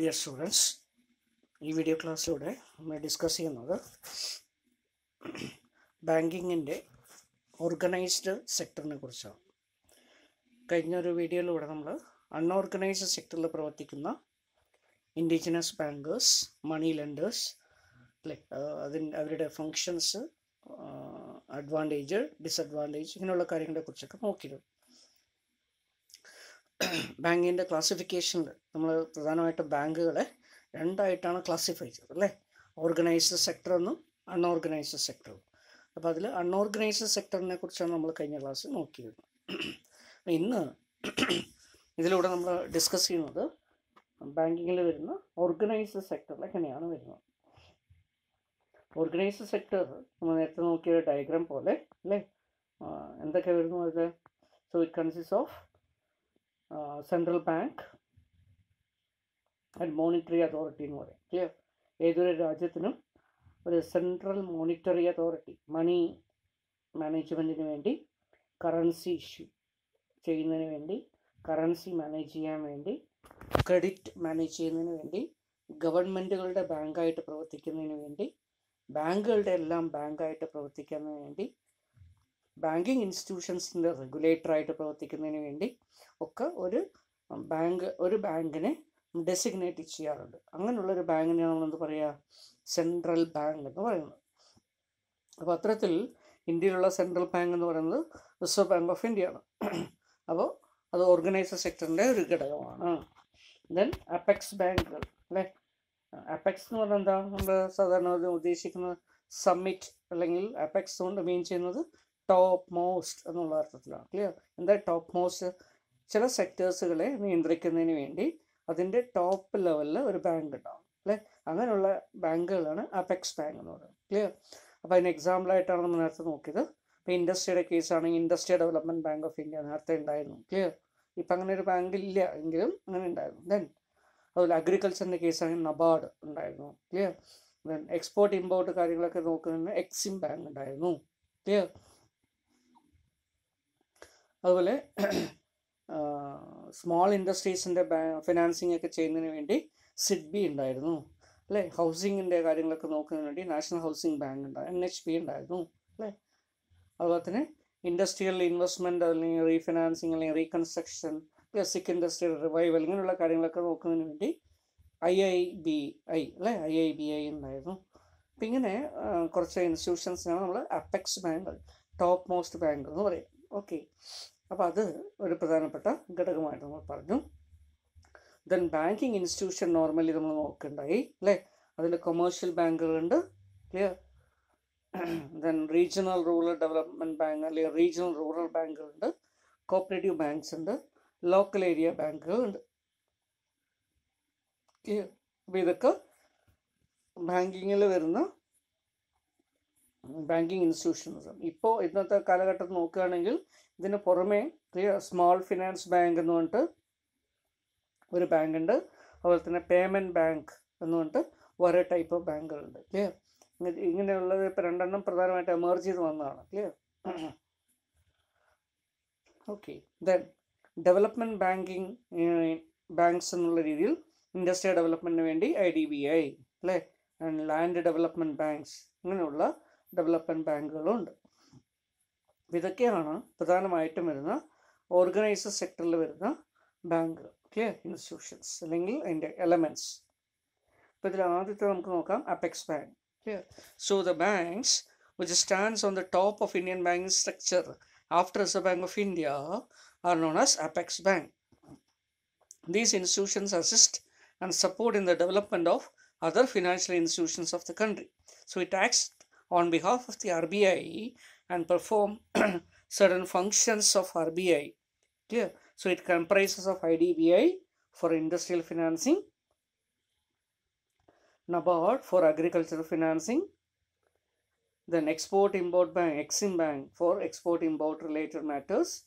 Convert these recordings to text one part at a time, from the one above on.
Dear students ഈ video ക്ലാസ്സിലൂടെ നമ്മൾ ഡിസ്കസ് ചെയ്യുന്നത് ബാങ്കിങ്ങിൻ്റെ ഓർഗനൈസ്ഡ് സെക്ടറിനെ കുറിച്ചാണ് കഴിഞ്ഞൊരു വീഡിയോയിലൂടെ നമ്മൾ അൺഓർഗനൈസ്ഡ് സെക്ടറിൽ പ്രവർത്തിക്കുന്ന ഇൻഡിജിനസ് ബാങ്കേഴ്സ് മണി ലെൻഡേഴ്സ് അല്ലേ അതിന് അവരുടെ ഫങ്ഷൻസ് അഡ്വാൻറ്റേജ് ഡിസഡ്വാൻറ്റേജ് ഇങ്ങനെയുള്ള കാര്യങ്ങളെ കുറിച്ചൊക്കെ നോക്കിയിരുന്നു ബാങ്കിൻ്റെ ക്ലാസിഫിക്കേഷനിൽ നമ്മൾ പ്രധാനമായിട്ടും ബാങ്കുകളെ രണ്ടായിട്ടാണ് ക്ലാസിഫൈ ചെയ്തത് അല്ലേ ഓർഗനൈസ്ഡ് സെക്ടർ എന്നും അൺഓർഗനൈസ്ഡ് സെക്ടറും അപ്പോൾ അതിൽ അൺഓർഗനൈസ്ഡ് സെക്ടറിനെ കുറിച്ചാണ് നമ്മൾ കഴിഞ്ഞ ക്ലാസ് നോക്കിയിരുന്നു ഇന്ന് ഇതിലൂടെ നമ്മൾ ഡിസ്കസ് ചെയ്യുന്നത് ബാങ്കിങ്ങിൽ വരുന്ന ഓർഗനൈസ്ഡ് സെക്ടറിൽ എങ്ങനെയാണ് വരുന്നത് ഓർഗനൈസ്ഡ് സെക്ടർ നമ്മൾ നേരത്തെ നോക്കിയ ഡയഗ്രാം പോലെ അല്ലേ എന്തൊക്കെ വരുന്നു അത് so it consist of central bank and monetary authority എന്ന് പറയും ക്ലിയർ ഏതൊരു രാജ്യത്തിനും ഒരു സെൻട്രൽ മോണിറ്ററി അതോറിറ്റി മണി മാനേജ്മെൻറ്റിന് വേണ്ടി കറൻസി ഇഷ്യൂ ചെയ്യുന്നതിന് വേണ്ടി കറൻസി മാനേജ് ചെയ്യാൻ വേണ്ടി ക്രെഡിറ്റ് മാനേജ് ചെയ്യുന്നതിന് വേണ്ടി ഗവൺമെൻറ്റുകളുടെ ബാങ്കായിട്ട് പ്രവർത്തിക്കുന്നതിന് വേണ്ടി ബാങ്കുകളുടെ എല്ലാം ബാങ്കായിട്ട് പ്രവർത്തിക്കുന്നതിന് വേണ്ടി ബാങ്കിങ് ഇൻസ്റ്റിറ്റ്യൂഷൻസിൻ്റെ റെഗുലേറ്ററായിട്ട് പ്രവർത്തിക്കുന്നതിന് വേണ്ടി ഒക്കെ ഒരു ബാങ്ക് ഒരു ബാങ്കിനെ ഡെസിഗ്നേറ്റ് ചെയ്യാറുണ്ട് അങ്ങനെയുള്ളൊരു ബാങ്കിനെയാണ് നമ്മളെന്ത് പറയുക സെൻട്രൽ ബാങ്ക് എന്ന് പറയുന്നത് അപ്പോൾ അത്തരത്തിൽ ഇന്ത്യയിലുള്ള സെൻട്രൽ ബാങ്ക് എന്ന് പറയുന്നത് റിസർവ് ബാങ്ക് ഓഫ് ഇന്ത്യ ആണ് അപ്പോൾ അത് ഓർഗനൈസർ സെക്ടറിൻ്റെ ഒരു ഘടകമാണ് ദെൻ അപെക്സ് ബാങ്കുകൾ അല്ലേ അപെക്സ് എന്ന് പറഞ്ഞാൽ എന്താ നമ്മൾ സാധാരണ ഉദ്ദേശിക്കുന്നത് സമ്മിറ്റ് അല്ലെങ്കിൽ അപെക്സ് കൊണ്ട് മീൻ ചെയ്യുന്നത് ടോപ്പ് മോസ്റ്റ് എന്നുള്ള അർത്ഥത്തിലാണ് ക്ലിയർ എന്താ ടോപ്പ് മോസ്റ്റ് ചില സെക്ടേഴ്സുകളെ നിയന്ത്രിക്കുന്നതിന് വേണ്ടി അതിൻ്റെ ടോപ്പ് ലെവലിൽ ഒരു ബാങ്ക് ഉണ്ടാവും അല്ലേ അങ്ങനെയുള്ള ബാങ്കുകളാണ് അപെക്സ് ബാങ്ക് എന്ന് പറയുന്നത് ക്ലിയർ അപ്പോൾ അതിന് എക്സാമ്പിളായിട്ടാണ് നമ്മൾ നേരത്തെ നോക്കിയത് ഇപ്പോൾ ഇൻഡസ്ട്രിയുടെ കേസാണെങ്കിൽ industry development bank of India നേരത്തെ ഉണ്ടായിരുന്നു ക്ലിയർ ഇപ്പം അങ്ങനെ ഒരു ബാങ്ക് ഇല്ല എങ്കിലും അങ്ങനെ ഉണ്ടായിരുന്നു ദെൻ അതുപോലെ അഗ്രികൾച്ചറിൻ്റെ കേസാണെങ്കിൽ നബാർഡ് ഉണ്ടായിരുന്നു ക്ലിയർ ദെൻ എക്സ്പോർട്ട് ഇമ്പോർട്ട് കാര്യങ്ങളൊക്കെ നോക്കുന്നതിന് എക്സിം ബാങ്ക് ഉണ്ടായിരുന്നു ക്ലിയർ അതുപോലെ സ്മോൾ ഇൻഡസ്ട്രീസിൻ്റെ ഫിനാൻസിങ് ഒക്കെ ചെയ്യുന്നതിന് വേണ്ടി സിഡ്ബി ഉണ്ടായിരുന്നു അല്ലേ ഹൗസിങ്ങിൻ്റെ കാര്യങ്ങളൊക്കെ നോക്കുന്നതിന് വേണ്ടി നാഷണൽ ഹൗസിംഗ് ബാങ്ക് ഉണ്ടായിരുന്നു എൻ എച്ച് പി ഉണ്ടായിരുന്നു അല്ലേ അതുപോലെ തന്നെ ഇൻഡസ്ട്രിയൽ ഇൻവെസ്റ്റ്മെൻ്റ് അല്ലെങ്കിൽ റീഫിനാൻസിങ് അല്ലെങ്കിൽ റീകൺസ്ട്രക്ഷൻ ക്ലസിക് ഇൻഡസ്ട്രിയൽ റിവൈവൽ ഇങ്ങനെയുള്ള കാര്യങ്ങളൊക്കെ നോക്കുന്നതിന് വേണ്ടി ഐ ഐ ബി ഐ അല്ലേ ഐ ഐ ബി ഐ ഉണ്ടായിരുന്നു അപ്പം ഇങ്ങനെ കുറച്ച് ഇൻസ്റ്റിറ്റ്യൂഷൻസിനാണ് നമ്മൾ apex bank top most bank എന്ന് പറയും ഓക്കെ അപ്പോൾ അത് ഒരു പ്രധാനപ്പെട്ട ഘടകമായിട്ട് നമ്മൾ പറഞ്ഞു ദെൻ ബാങ്കിങ് ഇൻസ്റ്റിറ്റ്യൂഷൻ നോർമലി നമ്മൾ നോക്കണ്ടായി അല്ലേ അതിൽ കൊമേഴ്ഷ്യൽ ബാങ്കുകളുണ്ട് clear then regional rural development bank അല്ലെങ്കിൽ റീജിയണൽ റൂറൽ ബാങ്കുകളുണ്ട് കോപ്പറേറ്റീവ് ബാങ്ക്സ് ഉണ്ട് ലോക്കൽ ഏരിയ ബാങ്കുകളുണ്ട് ക്ലിയർ അപ്പോൾ ഇതൊക്കെ ബാങ്കിങ്ങിൽ വരുന്ന ബാങ്കിങ് ഇൻസ്റ്റിറ്റ്യൂഷൻസ് ഇപ്പോൾ ഇന്നത്തെ കാലഘട്ടത്തിൽ നോക്കുകയാണെങ്കിൽ ഇതിന് പുറമേ സ്മോൾ ഫിനാൻസ് ബാങ്ക് എന്ന് പറഞ്ഞിട്ട് ഒരു ഉണ്ട് അതുപോലെ തന്നെ പേയ്മെൻറ്റ് ബാങ്ക് എന്ന് പറഞ്ഞിട്ട് ഓരോ ടൈപ്പ് ഓഫ് ബാങ്കുകളുണ്ട് ക്ലിയർ ഇങ്ങനെയുള്ളത് ഇപ്പോൾ രണ്ടെണ്ണം പ്രധാനമായിട്ട് എമർജ് ചെയ്ത് വന്നതാണ് clear okay then development banking banks എന്നുള്ള രീതിയിൽ ഇൻഡസ്ട്രിയൽ ഡെവലപ്മെൻറ്റിന് വേണ്ടി ഐ ഡി ബി ഐ അല്ലേ ലാൻഡ് ഡെവലപ്മെൻറ്റ് ബാങ്ക്സ് ഇങ്ങനെയുള്ള ഡെവലപ്മെൻറ്റ് ബാങ്കുകളുണ്ട് ഇതൊക്കെയാണ് പ്രധാനമായിട്ടും വരുന്ന ഓർഗനൈസഡ് സെക്ടറിൽ വരുന്ന ബാങ്ക് ക്ലിയർ ഇൻസ്റ്റിറ്റ്യൂഷൻസ് അല്ലെങ്കിൽ അതിൻ്റെ എലമെൻറ്റ്സ് അപ്പോൾ ഇതിൽ ആദ്യത്തെ നമുക്ക് നോക്കാം apex bank clear so the banks which stands on the top of Indian banking structure after Reserve bank of India are known as apex bank these institutions assist and support in the development of other financial institutions of the country so it acts on behalf of the R B I and perform certain functions of RBI. Clear? So it comprises of IDBI for industrial financing, NABARD for agricultural financing, then Export Import Bank, Exim Bank for export import related matters,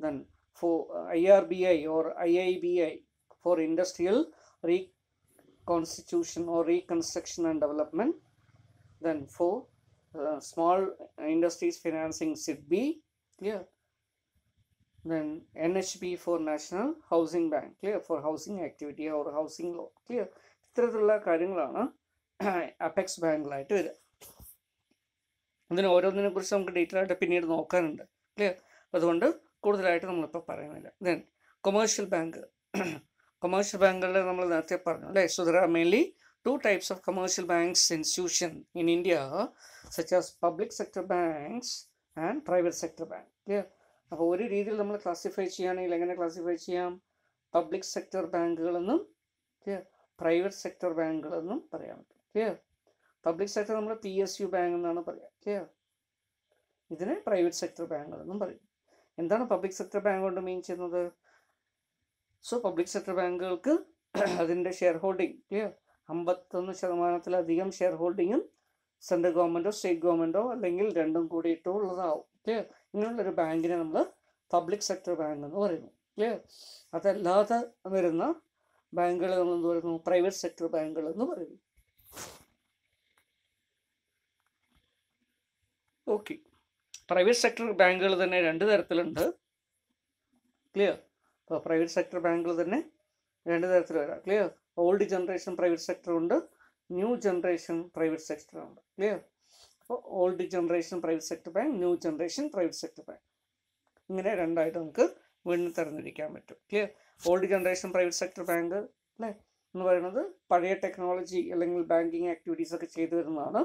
then for IRBI uh, or IIBI for industrial reconstitution or reconstruction and development, then for uh, small industries financing should be clear. Then NHB for National Housing Bank, clear for housing activity or housing law, clear. ഇത്തരത്തിലുള്ള കാര്യങ്ങളാണ് apex ബാങ്കിലായിട്ട് വരിക ഇതിന് ഓരോന്നിനെ കുറിച്ച് നമുക്ക് detail പിന്നീട് നോക്കാനുണ്ട് clear അതുകൊണ്ട് കൂടുതലായിട്ട് നമ്മളിപ്പോൾ പറയുന്നില്ല ദെൻ കൊമേഴ്ഷ്യൽ ബാങ്ക് കൊമേഴ്ഷ്യൽ ബാങ്കുകളിൽ നമ്മൾ നേരത്തെ പറഞ്ഞു അല്ലേ സുധര mainly two types of commercial banks institution in India, such as public sector banks and private sector bank. Yeah. അപ്പോൾ ഒരു രീതിയിൽ നമ്മൾ ക്ലാസിഫൈ ചെയ്യുകയാണെങ്കിൽ എങ്ങനെ ക്ലാസിഫൈ ചെയ്യാം പബ്ലിക് സെക്ടർ ബാങ്കുകളെന്നും പ്രൈവറ്റ് സെക്ടർ ബാങ്കുകളെന്നും പറയാൻ പറ്റും ക്ലിയർ പബ്ലിക് സെക്ടർ നമ്മൾ പി എസ് യു ബാങ്ക് എന്നാണ് പറയുക ക്ലിയർ ഇതിനെ പ്രൈവറ്റ് സെക്ടർ ബാങ്കുകളെന്നും പറയും എന്താണ് പബ്ലിക് സെക്ടർ ബാങ്ക് കൊണ്ട് മീൻ ചെയ്യുന്നത് സോ പബ്ലിക് സെക്ടർ ബാങ്കുകൾക്ക് അതിൻ്റെ ഷെയർ ഹോൾഡിംഗ് ക്ലിയർ അമ്പത്തൊന്ന് ശതമാനത്തിലധികം ഷെയർ ഹോൾഡിങ്ങും സെൻട്രൽ ഗവൺമെൻറ്റോ സ്റ്റേറ്റ് ഗവൺമെൻറ്റോ അല്ലെങ്കിൽ രണ്ടും കൂടിയിട്ടോ ഉള്ളതാവും ക്ലിയർ ഇങ്ങനെയുള്ളൊരു ബാങ്കിനെ നമ്മൾ പബ്ലിക് സെക്ടർ ബാങ്ക് എന്ന് പറയുന്നു ക്ലിയർ അതല്ലാതെ വരുന്ന ബാങ്കുകൾ നമ്മൾ എന്ത് പറയുന്നു പ്രൈവറ്റ് സെക്ടർ ബാങ്കുകൾ എന്ന് പറയുന്നു ഓക്കെ പ്രൈവറ്റ് സെക്ടർ ബാങ്കുകൾ തന്നെ രണ്ട് തരത്തിലുണ്ട് ക്ലിയർ അപ്പോൾ പ്രൈവറ്റ് സെക്ടർ ബാങ്കുകൾ തന്നെ രണ്ട് തരത്തിൽ വരാം ക്ലിയർ ഓൾഡ് ജനറേഷൻ പ്രൈവറ്റ് സെക്ടറുണ്ട് ന്യൂ ജനറേഷൻ പ്രൈവറ്റ് സെക്ടറുണ്ട് ക്ലിയർ അപ്പോൾ old generation private sector bank new generation private sector bank ഇങ്ങനെ രണ്ടായിട്ട് നമുക്ക് വീണ്ടും തരംതിരിക്കാൻ പറ്റും clear old generation private sector bank അല്ലേ എന്ന് പറയുന്നത് പഴയ ടെക്നോളജി അല്ലെങ്കിൽ ബാങ്കിങ് ആക്ടിവിറ്റീസ് ഒക്കെ ചെയ്തു വരുന്നതാണ്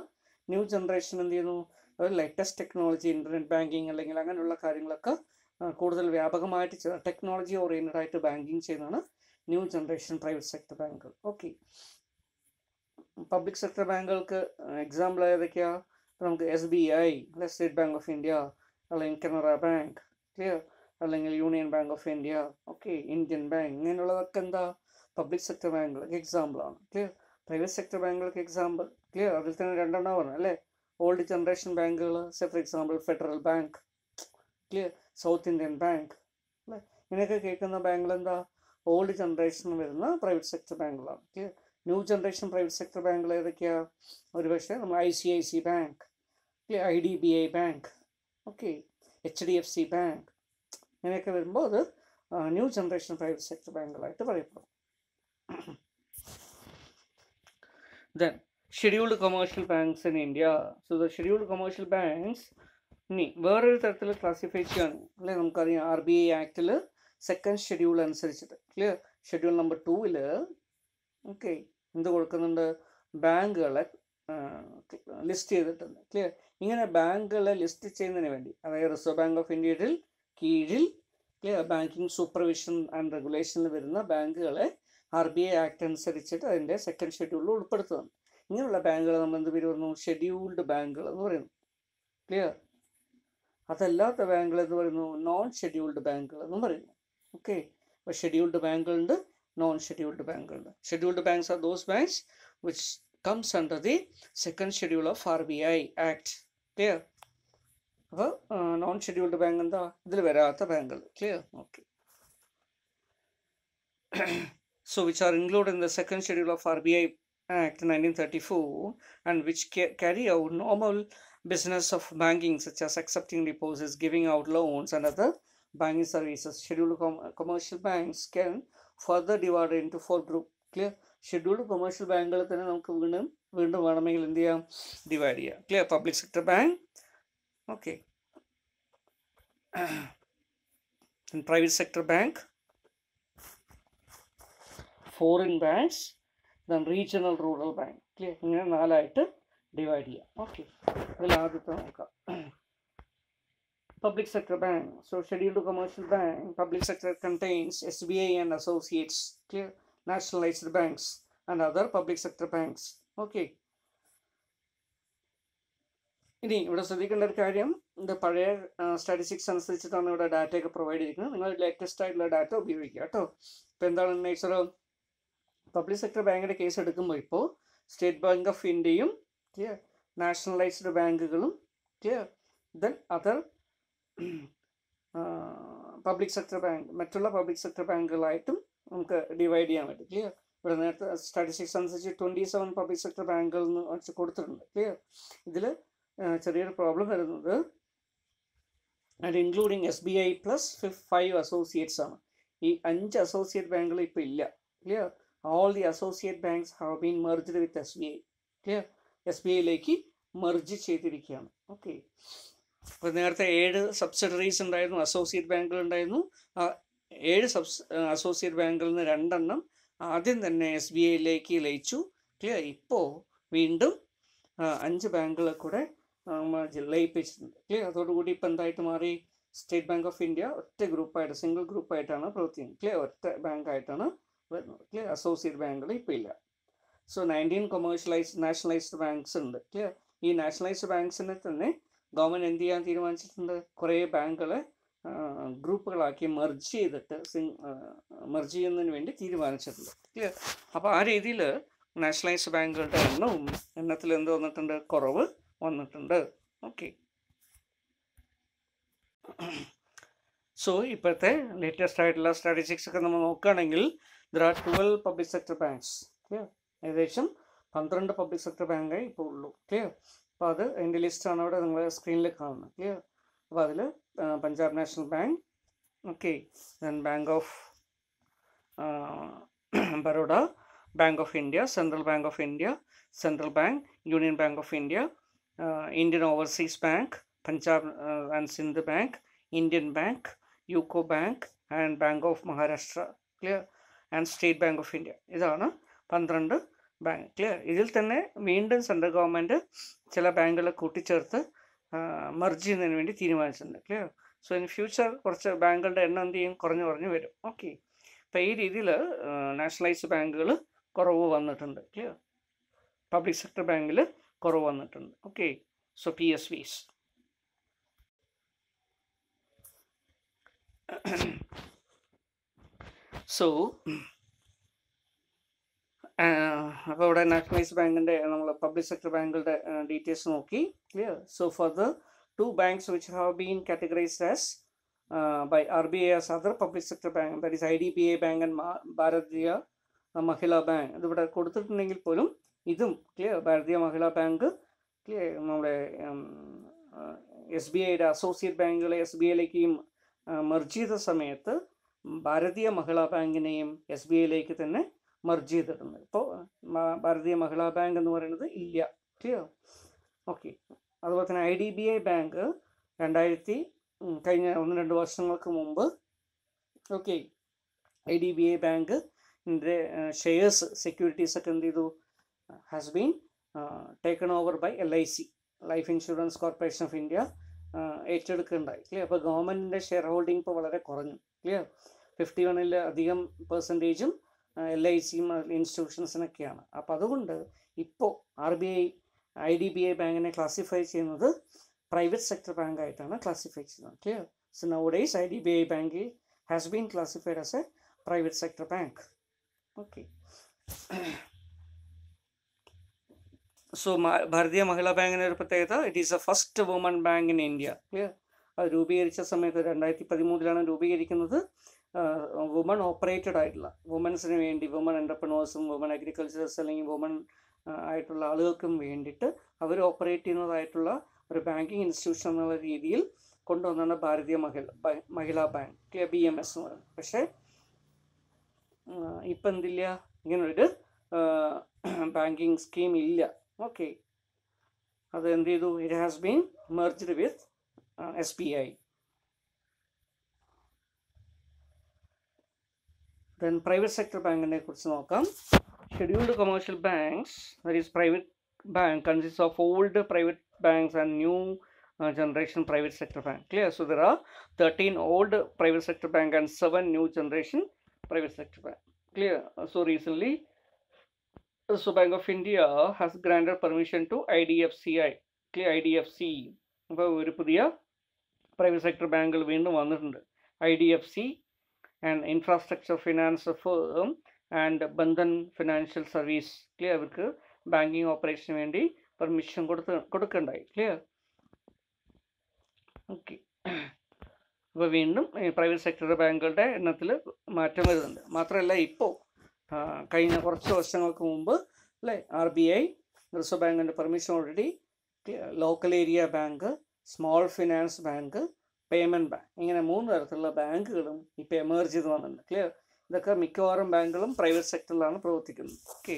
ന്യൂ ജനറേഷൻ എന്ത് ചെയ്യുന്നു ലേറ്റസ്റ്റ് ടെക്നോളജി ഇൻ്റർനെറ്റ് ബാങ്കിങ് അല്ലെങ്കിൽ അങ്ങനെയുള്ള കാര്യങ്ങളൊക്കെ കൂടുതൽ വ്യാപകമായിട്ട് ടെക്നോളജി ഓറിയൻറ്റഡ് ആയിട്ട് ബാങ്കിങ് ചെയ്യുന്നതാണ് ന്യൂ ജനറേഷൻ പ്രൈവറ്റ് സെക്ടർ ബാങ്കുകൾ ഓക്കെ പബ്ലിക് സെക്ടർ ബാങ്കുകൾക്ക് എക്സാമ്പിൾ ഏതൊക്കെയാണ് നമുക്ക് എസ് ബി ഐ അല്ലെ സ്റ്റേറ്റ് ബാങ്ക് ഓഫ് ഇന്ത്യ അല്ലെങ്കിൽ കനറ ബാങ്ക് ക്ലിയർ അല്ലെങ്കിൽ Union Bank of India okay Indian Bank ഇങ്ങനെയുള്ളതൊക്കെ എന്താ പബ്ലിക് സെക്ടർ ബാങ്കുകൾക്ക് എക്സാമ്പിളാണ് ക്ലിയർ പ്രൈവറ്റ് സെക്ടർ ബാങ്കുകൾക്ക് എക്സാമ്പിൾ ക്ലിയർ അതിൽ തന്നെ രണ്ടെണ്ണം പറഞ്ഞു അല്ലേ ഓൾഡ് ജനറേഷൻ ബാങ്കുകൾ say for example Federal Bank clear South Indian bank അല്ലേ ഇങ്ങനെയൊക്കെ കേൾക്കുന്ന ബാങ്കുകൾ എന്താ ഓൾഡ് ജനറേഷനിൽ വരുന്ന പ്രൈവറ്റ് സെക്ടർ ബാങ്കുകളാണ് ന്യൂ ജനറേഷൻ പ്രൈവറ്റ് സെക്ടർ ബാങ്കുകൾ ഏതൊക്കെയാണ് ഒരുപക്ഷെ നമ്മൾ I C I C bank I D B I bank okay H D F C bank ഇങ്ങനെയൊക്കെ വരുമ്പോൾ അത് ന്യൂ ജനറേഷൻ പ്രൈവറ്റ് സെക്ടർ ബാങ്കുകളായിട്ട് പറയപ്പെടും then scheduled commercial banks in India so the scheduled commercial banks ഇനി വേറൊരു തരത്തിൽ classify ചെയ്യുകയാണ് അല്ലേ നമുക്കറിയാം ആർ ബി ഐ ആക്ടിൽ സെക്കൻഡ് ഷെഡ്യൂൾ അനുസരിച്ചിട്ട് ക്ലിയർ ഷെഡ്യൂൾ നമ്പർ ടൂവിൽ ഓക്കെ എന്ത് കൊടുക്കുന്നുണ്ട് ബാങ്കുകളെ ലിസ്റ്റ് ചെയ്തിട്ടുണ്ട് ക്ലിയർ ഇങ്ങനെ ബാങ്കുകളെ ലിസ്റ്റ് ചെയ്യുന്നതിന് വേണ്ടി അതായത് റിസർവ് ബാങ്ക് ഓഫ് ഇന്ത്യയുടെ കീഴിൽ ക്ലിയർ ബാങ്കിങ് സൂപ്പർവിഷൻ ആൻഡ് റെഗുലേഷനിൽ വരുന്ന ബാങ്കുകളെ ആർ ബി ഐ ആക്ട് അനുസരിച്ചിട്ട് അതിൻ്റെ സെക്കൻഡ് ഷെഡ്യൂളിൽ ഉൾപ്പെടുത്തുന്നുണ്ട് ഇങ്ങനെയുള്ള ബാങ്കുകൾ നമ്മൾ എന്ത് പേര് പറഞ്ഞു ഷെഡ്യൂൾഡ് ബാങ്കുകൾ എന്ന് പറയുന്നു ക്ലിയർ അതല്ലാത്ത ബാങ്കുകൾ എന്ന് പറയുന്നു നോൺ ഷെഡ്യൂൾഡ് ബാങ്കുകൾ എന്ന് പറയുന്നു Okay, but scheduled bank and non-scheduled bank. Scheduled banks are those banks which comes under the second schedule of RBI Act. Clear? അപ്പോൾ non-scheduled ബാങ്ക് എന്താ the വരാത്ത ബാങ്കുകൾ clear so which are included in the second schedule of RBI Act 1934 and which ca carry out normal business of banking such as accepting deposits, giving out loans and other banking services. Scheduled com- commercial banks can further divide into four groups. Clear scheduled commercial ബാങ്കുകളെ തന്നെ നമുക്ക് വീണ്ടും വീണ്ടും വേണമെങ്കിൽ എന്ത് ചെയ്യാം divide ചെയ്യാം clear public sector bank okay private sector bank foreign banks then regional rural bank clear ഇങ്ങനെ നാലായിട്ട് ഡിവൈഡ് ചെയ്യാം ഓക്കെ ഇതിൽ ആദ്യത്തെ നോക്കാം Public sector bank. So scheduled commercial bank, public sector contains SBI and associates, clear, nationalized banks and other public sector banks. Okay. ഇനി ഇവിടെ ശ്രദ്ധിക്കേണ്ട ഒരു കാര്യം ഇത് പഴയ സ്റ്റാറ്റിസ്റ്റിക്സ് അനുസരിച്ചിട്ടാണ് ഇവിടെ ഡാറ്റയൊക്കെ പ്രൊവൈഡ് ചെയ്തിരിക്കുന്നത് നിങ്ങൾ ലേറ്റസ്റ്റ് ആയിട്ടുള്ള ഡാറ്റ ഉപയോഗിക്കുക കേട്ടോ ഇപ്പോൾ എന്താണ് നേച്ചർ പബ്ലിക് സെക്ടർ ബാങ്കിൻ്റെ കേസ് എടുക്കുമ്പോൾ ഇപ്പോൾ സ്റ്റേറ്റ് ബാങ്ക് ഓഫ് ഇന്ത്യയും നാഷണലൈസ്ഡ് ബാങ്കുകളും then other public sector bank മറ്റുള്ള പബ്ലിക് സെക്ടർ ബാങ്കുകളായിട്ടും നമുക്ക് ഡിവൈഡ് ചെയ്യാൻ പറ്റും ക്ലിയർ ഇവിടെ നേരത്തെ സ്റ്റാറ്റിസ്റ്റിക്സ് അനുസരിച്ച് ട്വൻറ്റി സെവൻ പബ്ലിക് സെക്ടർ ബാങ്കുകൾ എന്ന് വെച്ച് കൊടുത്തിട്ടുണ്ട് ക്ലിയർ ഇതിൽ ചെറിയൊരു പ്രോബ്ലം വരുന്നത് and including S B I plus five associates ആണ് ഈ അഞ്ച് അസോസിയേറ്റ് ബാങ്കുകൾ ഇപ്പോൾ ഇല്ല clear all the associate banks have been merged with S B I clear S B ഐയിലേക്ക് മെർജ് ചെയ്തിരിക്കുകയാണ് ഓക്കെ അപ്പോൾ നേരത്തെ ഏഴ് സബ്സിഡറീസ് ഉണ്ടായിരുന്നു അസോസിയേറ്റ് ബാങ്കുകൾ ഉണ്ടായിരുന്നു ഏഴ് സബ്സ് അസോസിയേറ്റ് ബാങ്കുകളിൽ നിന്ന് രണ്ടെണ്ണം ആദ്യം തന്നെ എസ് ബി ഐയിലേക്ക് ലയിച്ചു ക്ലിയർ ഇപ്പോൾ വീണ്ടും അഞ്ച് ബാങ്കുകളെ കൂടെ ലയിപ്പിച്ചിട്ടുണ്ട് ക്ലിയർ അതോടുകൂടി ഇപ്പോൾ എന്തായിട്ട് മാറി സ്റ്റേറ്റ് ബാങ്ക് ഓഫ് ഇന്ത്യ ഒറ്റ ഗ്രൂപ്പായിട്ട് സിംഗിൾ ഗ്രൂപ്പായിട്ടാണ് പ്രവർത്തിക്കുന്നത് ക്ലിയർ ഒറ്റ ബാങ്കായിട്ടാണ് വരുന്നത് ക്ലിയർ അസോസിയേറ്റ് ബാങ്കുകൾ ഇപ്പോൾ ഇല്ല so nineteen commercialise nationalised banks ഉണ്ട് ക്ലിയർ ഈ നാഷണലൈസ്ഡ് ബാങ്ക്സിനെ തന്നെ ഗവൺമെൻറ് എന്ത് ചെയ്യാൻ തീരുമാനിച്ചിട്ടുണ്ട് കുറേ ബാങ്കുകളെ ഗ്രൂപ്പുകളാക്കി മെർജ് ചെയ്തിട്ട് സിംഗ് മെർജ് ചെയ്യുന്നതിന് വേണ്ടി തീരുമാനിച്ചിട്ടുണ്ട് ക്ലിയർ അപ്പോൾ ആ രീതിയിൽ നാഷണലൈസ്ഡ് ബാങ്കുകളുടെ എണ്ണവും എണ്ണത്തിൽ എന്ത് വന്നിട്ടുണ്ട് കുറവ് വന്നിട്ടുണ്ട് ഓക്കെ സോ ഇപ്പോഴത്തെ ലേറ്റസ്റ്റ് ആയിട്ടുള്ള സ്ട്രാറ്റജിക്സ് ഒക്കെ നമ്മൾ നോക്കുകയാണെങ്കിൽ there are twelve public sector banks clear ഏകദേശം പന്ത്രണ്ട് പബ്ലിക് സെക്ടർ ബാങ്കായി ഇപ്പോൾ ഉള്ളൂ ക്ലിയർ അപ്പോൾ അത് അതിൻ്റെ ലിസ്റ്റാണ് അവിടെ നിങ്ങൾ സ്ക്രീനിൽ കാണുന്നത് ക്ലിയർ അപ്പോൾ അതിൽ Punjab National Bank okay then Bank of Baroda Bank of India Central Bank of India Central Bank Union Bank of India Indian Overseas Bank Punjab and Sind Bank Indian Bank UCO Bank and Bank of Maharashtra clear and State bank of India ഇതാണ് പന്ത്രണ്ട് clear ഇതിൽ തന്നെ വീണ്ടും central government ചില ബാങ്കുകളെ കൂട്ടിച്ചേർത്ത് merge ചെയ്യുന്നതിന് വേണ്ടി തീരുമാനിച്ചിട്ടുണ്ട് ക്ലിയർ സോ ഇൻ ഫ്യൂച്ചർ കുറച്ച് ബാങ്കുകളുടെ എണ്ണം എന്ത് ചെയ്യും കുറഞ്ഞു കുറഞ്ഞു വരും ഓക്കെ അപ്പോൾ ഈ രീതിയിൽ നാഷണലൈസ്ഡ് ബാങ്കുകൾ കുറവ് വന്നിട്ടുണ്ട് ക്ലിയർ പബ്ലിക് സെക്ടർ ബാങ്കിൽ കുറവ് വന്നിട്ടുണ്ട് ഓക്കെ സോ പി എസ് വിസ് സോ അപ്പോൾ ഇവിടെ നാഷണലൈസ് ബാങ്കിൻ്റെ നമ്മൾ പബ്ലിക് സെക്ടർ ബാങ്കുകളുടെ ഡീറ്റെയിൽസ് നോക്കി clear so for the two banks which have been categorised as by R B I as other public sector bank that is I D B I bank and Bharatiya Mahila bank ഇതിവിടെ കൊടുത്തിട്ടുണ്ടെങ്കിൽ പോലും ഇതും clear Bharatiya Mahila bank clear നമ്മുടെ S B ഐയുടെ associate ബാങ്കുകളെ S B ഐയിലേക്ക് merge ചെയ്ത സമയത്ത് ഭാരതീയ മഹിളാ ബാങ്കിനെയും എസ് ബി ഐയിലേക്ക് തന്നെ മെർജ് ചെയ്തിടുന്നത് ഇപ്പോൾ ഭാരതീയ മഹിളാ ബാങ്ക് എന്ന് പറയുന്നത് ഇല്ല ക്ലിയർ ഓക്കെ അതുപോലെ തന്നെ I D B I bank രണ്ടായിരത്തി കഴിഞ്ഞ ഒന്ന് രണ്ട് വർഷങ്ങൾക്ക് മുമ്പ് okay I D B I bank ഇതിൻ്റെ ഷെയർസ് സെക്യൂരിറ്റീസ് ഒക്കെ എന്ത് ചെയ്തു has been taken over by L I C life insurance corporation of India ഏറ്റെടുക്കുകയുണ്ടായി ക്ലിയർ അപ്പോൾ ഗവൺമെൻറ്റിൻ്റെ ഷെയർ ഹോൾഡിംഗ് ഇപ്പോൾ വളരെ കുറഞ്ഞു ക്ലിയർ ഫിഫ്റ്റി വണ്ണിൽ അധികം പെർസെൻറ്റേജും എൽ ഐ സി ഇൻസ്റ്റിറ്റ്യൂഷൻസിനൊക്കെയാണ് അപ്പോൾ അതുകൊണ്ട് ഇപ്പോൾ R B I I D B I ബാങ്കിനെ ക്ലാസിഫൈ ചെയ്യുന്നത് പ്രൈവറ്റ് സെക്ടർ ബാങ്കായിട്ടാണ് ക്ലാസിഫൈ ചെയ്യുന്നത് clear so nowadays I D B I bank has been classified as a private sector bank okay so Bharatiya Mahila ബാങ്കിൻ്റെ ഒരു പ്രത്യേകത it is a first woman bank in India clear അത് രൂപീകരിച്ച സമയത്ത് രണ്ടായിരത്തി പതിമൂന്നിലാണ് രൂപീകരിക്കുന്നത് വുമൺ ഓപ്പറേറ്റഡ് ആയിട്ടുള്ള വുമൻസിന് വേണ്ടി വുമൺ എൻ്റർപ്രണേഴ്സും വുമൺ അഗ്രികൾച്ചേഴ്സ് അല്ലെങ്കിൽ വുമൺ ആയിട്ടുള്ള ആളുകൾക്കും വേണ്ടിയിട്ട് അവർ ഓപ്പറേറ്റ് ചെയ്യുന്നതായിട്ടുള്ള ഒരു ബാങ്കിങ് ഇൻസ്റ്റിറ്റ്യൂഷൻ എന്നുള്ള രീതിയിൽ കൊണ്ടുവന്നാണ് ഭാരതീയ മഹിള മഹിളാ ബാങ്ക് അല്ലെ ബി എം എസ് എന്ന് പറയുന്നത് പക്ഷേ ഇപ്പം എന്തില്ല ഇങ്ങനൊരു ബാങ്കിങ് സ്കീം ഇല്ല ഓക്കെ അത് എന്ത് ചെയ്തു it has been merged with S B I Then private sector bank കുറിച്ച് നോക്കാം come. Scheduled commercial banks is private bank consists of old private banks and new uh, generation private sector bank clear so there are 13 old private sector bank and 7 new generation private sector bank clear uh, so recently so bank of india has granted permission to idfci clear idfc അപ്പോൾ ഒരു പുതിയ private sector ബാങ്കുകൾ വീണ്ടും വന്നിട്ടുണ്ട് I and infrastructure finance firm and Bandhan financial service clear ഇവർക്ക് banking ഓപ്പറേഷന് വേണ്ടി permission കൊടുത്ത് കൊടുക്കണ്ടായി ക്ലിയർ ഓക്കെ അപ്പോൾ വീണ്ടും പ്രൈവറ്റ് സെക്ടർ ബാങ്കുകളുടെ എണ്ണത്തിൽ മാറ്റം വരുന്നുണ്ട് മാത്രമല്ല ഇപ്പോൾ കഴിഞ്ഞ കുറച്ച് വർഷങ്ങൾക്ക് മുമ്പ് അല്ലേ ആർ ബി ഐ റിസർവ് ബാങ്കിൻ്റെ permission already local area bank small finance bank payment bank ഇങ്ങനെ മൂന്ന് തരത്തിലുള്ള ബാങ്കുകളും ഇപ്പോൾ എമേർജ് ചെയ്ത് വന്നിട്ടുണ്ട് ക്ലിയർ ഇതൊക്കെ മിക്കവാറും ബാങ്കുകളും പ്രൈവറ്റ് സെക്ടറിലാണ് പ്രവർത്തിക്കുന്നത് okay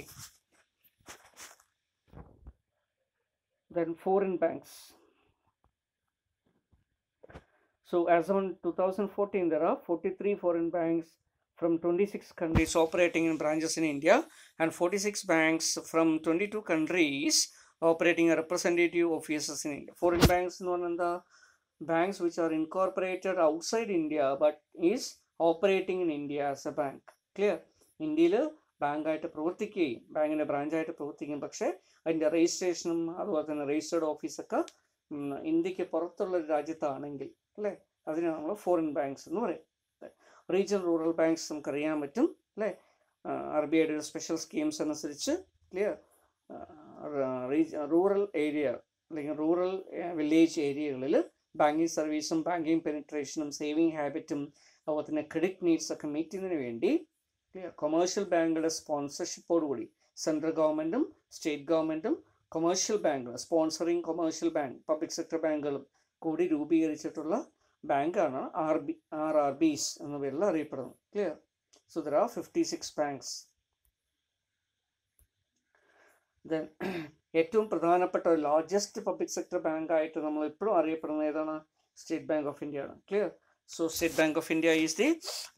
then foreign banks So as on 2014, there are 43 foreign banks from 26 countries operating in branches in India and 46 banks from 22 countries operating a representative offices in India. Foreign banks, no, banks which are incorporated outside India but is operating in India as a bank. Clear ഇന്ത്യയിൽ ബാങ്കായിട്ട് പ്രവർത്തിക്കുകയും ബാങ്കിൻ്റെ ബ്രാഞ്ചായിട്ട് പ്രവർത്തിക്കും പക്ഷേ അതിൻ്റെ രജിസ്ട്രേഷനും അതുപോലെ തന്നെ രജിസ്റ്റേർഡ് ഓഫീസൊക്കെ ഇന്ത്യക്ക് പുറത്തുള്ള ഒരു രാജ്യത്താണെങ്കിൽ അല്ലേ അതിനെ നമ്മൾ ഫോറിൻ ബാങ്ക്സ് എന്ന് പറയും റീജിയൻ റൂറൽ ബാങ്ക്സ് നമുക്കറിയാൻ പറ്റും അല്ലേ ആർ ബി ഐയുടെ സ്പെഷ്യൽ സ്കീംസ് അനുസരിച്ച് ക്ലിയർ റൂറൽ ഏരിയ അല്ലെങ്കിൽ റൂറൽ വില്ലേജ് ഏരിയകളിൽ ബാങ്കിങ് സർവീസും ബാങ്കിങ് പെനിട്രേഷനും സേവിങ് ഹാബിറ്റും അതുപോലെ തന്നെ ക്രെഡിറ്റ് നീഡ്സ് ഒക്കെ മീറ്റ് ചെയ്യുന്നതിന് വേണ്ടി കൊമേഴ്ഷ്യൽ ബാങ്കുകളുടെ സ്പോൺസർഷിപ്പോടുകൂടി സെൻട്രൽ ഗവൺമെൻറ്റും സ്റ്റേറ്റ് ഗവൺമെൻറ്റും കൊമേഴ്ഷ്യൽ ബാങ്കുകൾ sponsoring commercial bank public sector ബാങ്കുകളും കൂടി രൂപീകരിച്ചിട്ടുള്ള ബാങ്കാണ് R B R R B's എന്ന പേരിൽ അറിയപ്പെടുന്നത് clear so there are fifty six banks then ഏറ്റവും പ്രധാനപ്പെട്ട ലാർജസ്റ്റ് പബ്ലിക് സെക്ടർ ബാങ്ക് ആയിട്ട് നമ്മൾ ഇപ്പോഴും അറിയപ്പെടുന്നത് ഏതാണ് സ്റ്റേറ്റ് ബാങ്ക് ഓഫ് ഇന്ത്യ ആണ് clear so state bank of India is the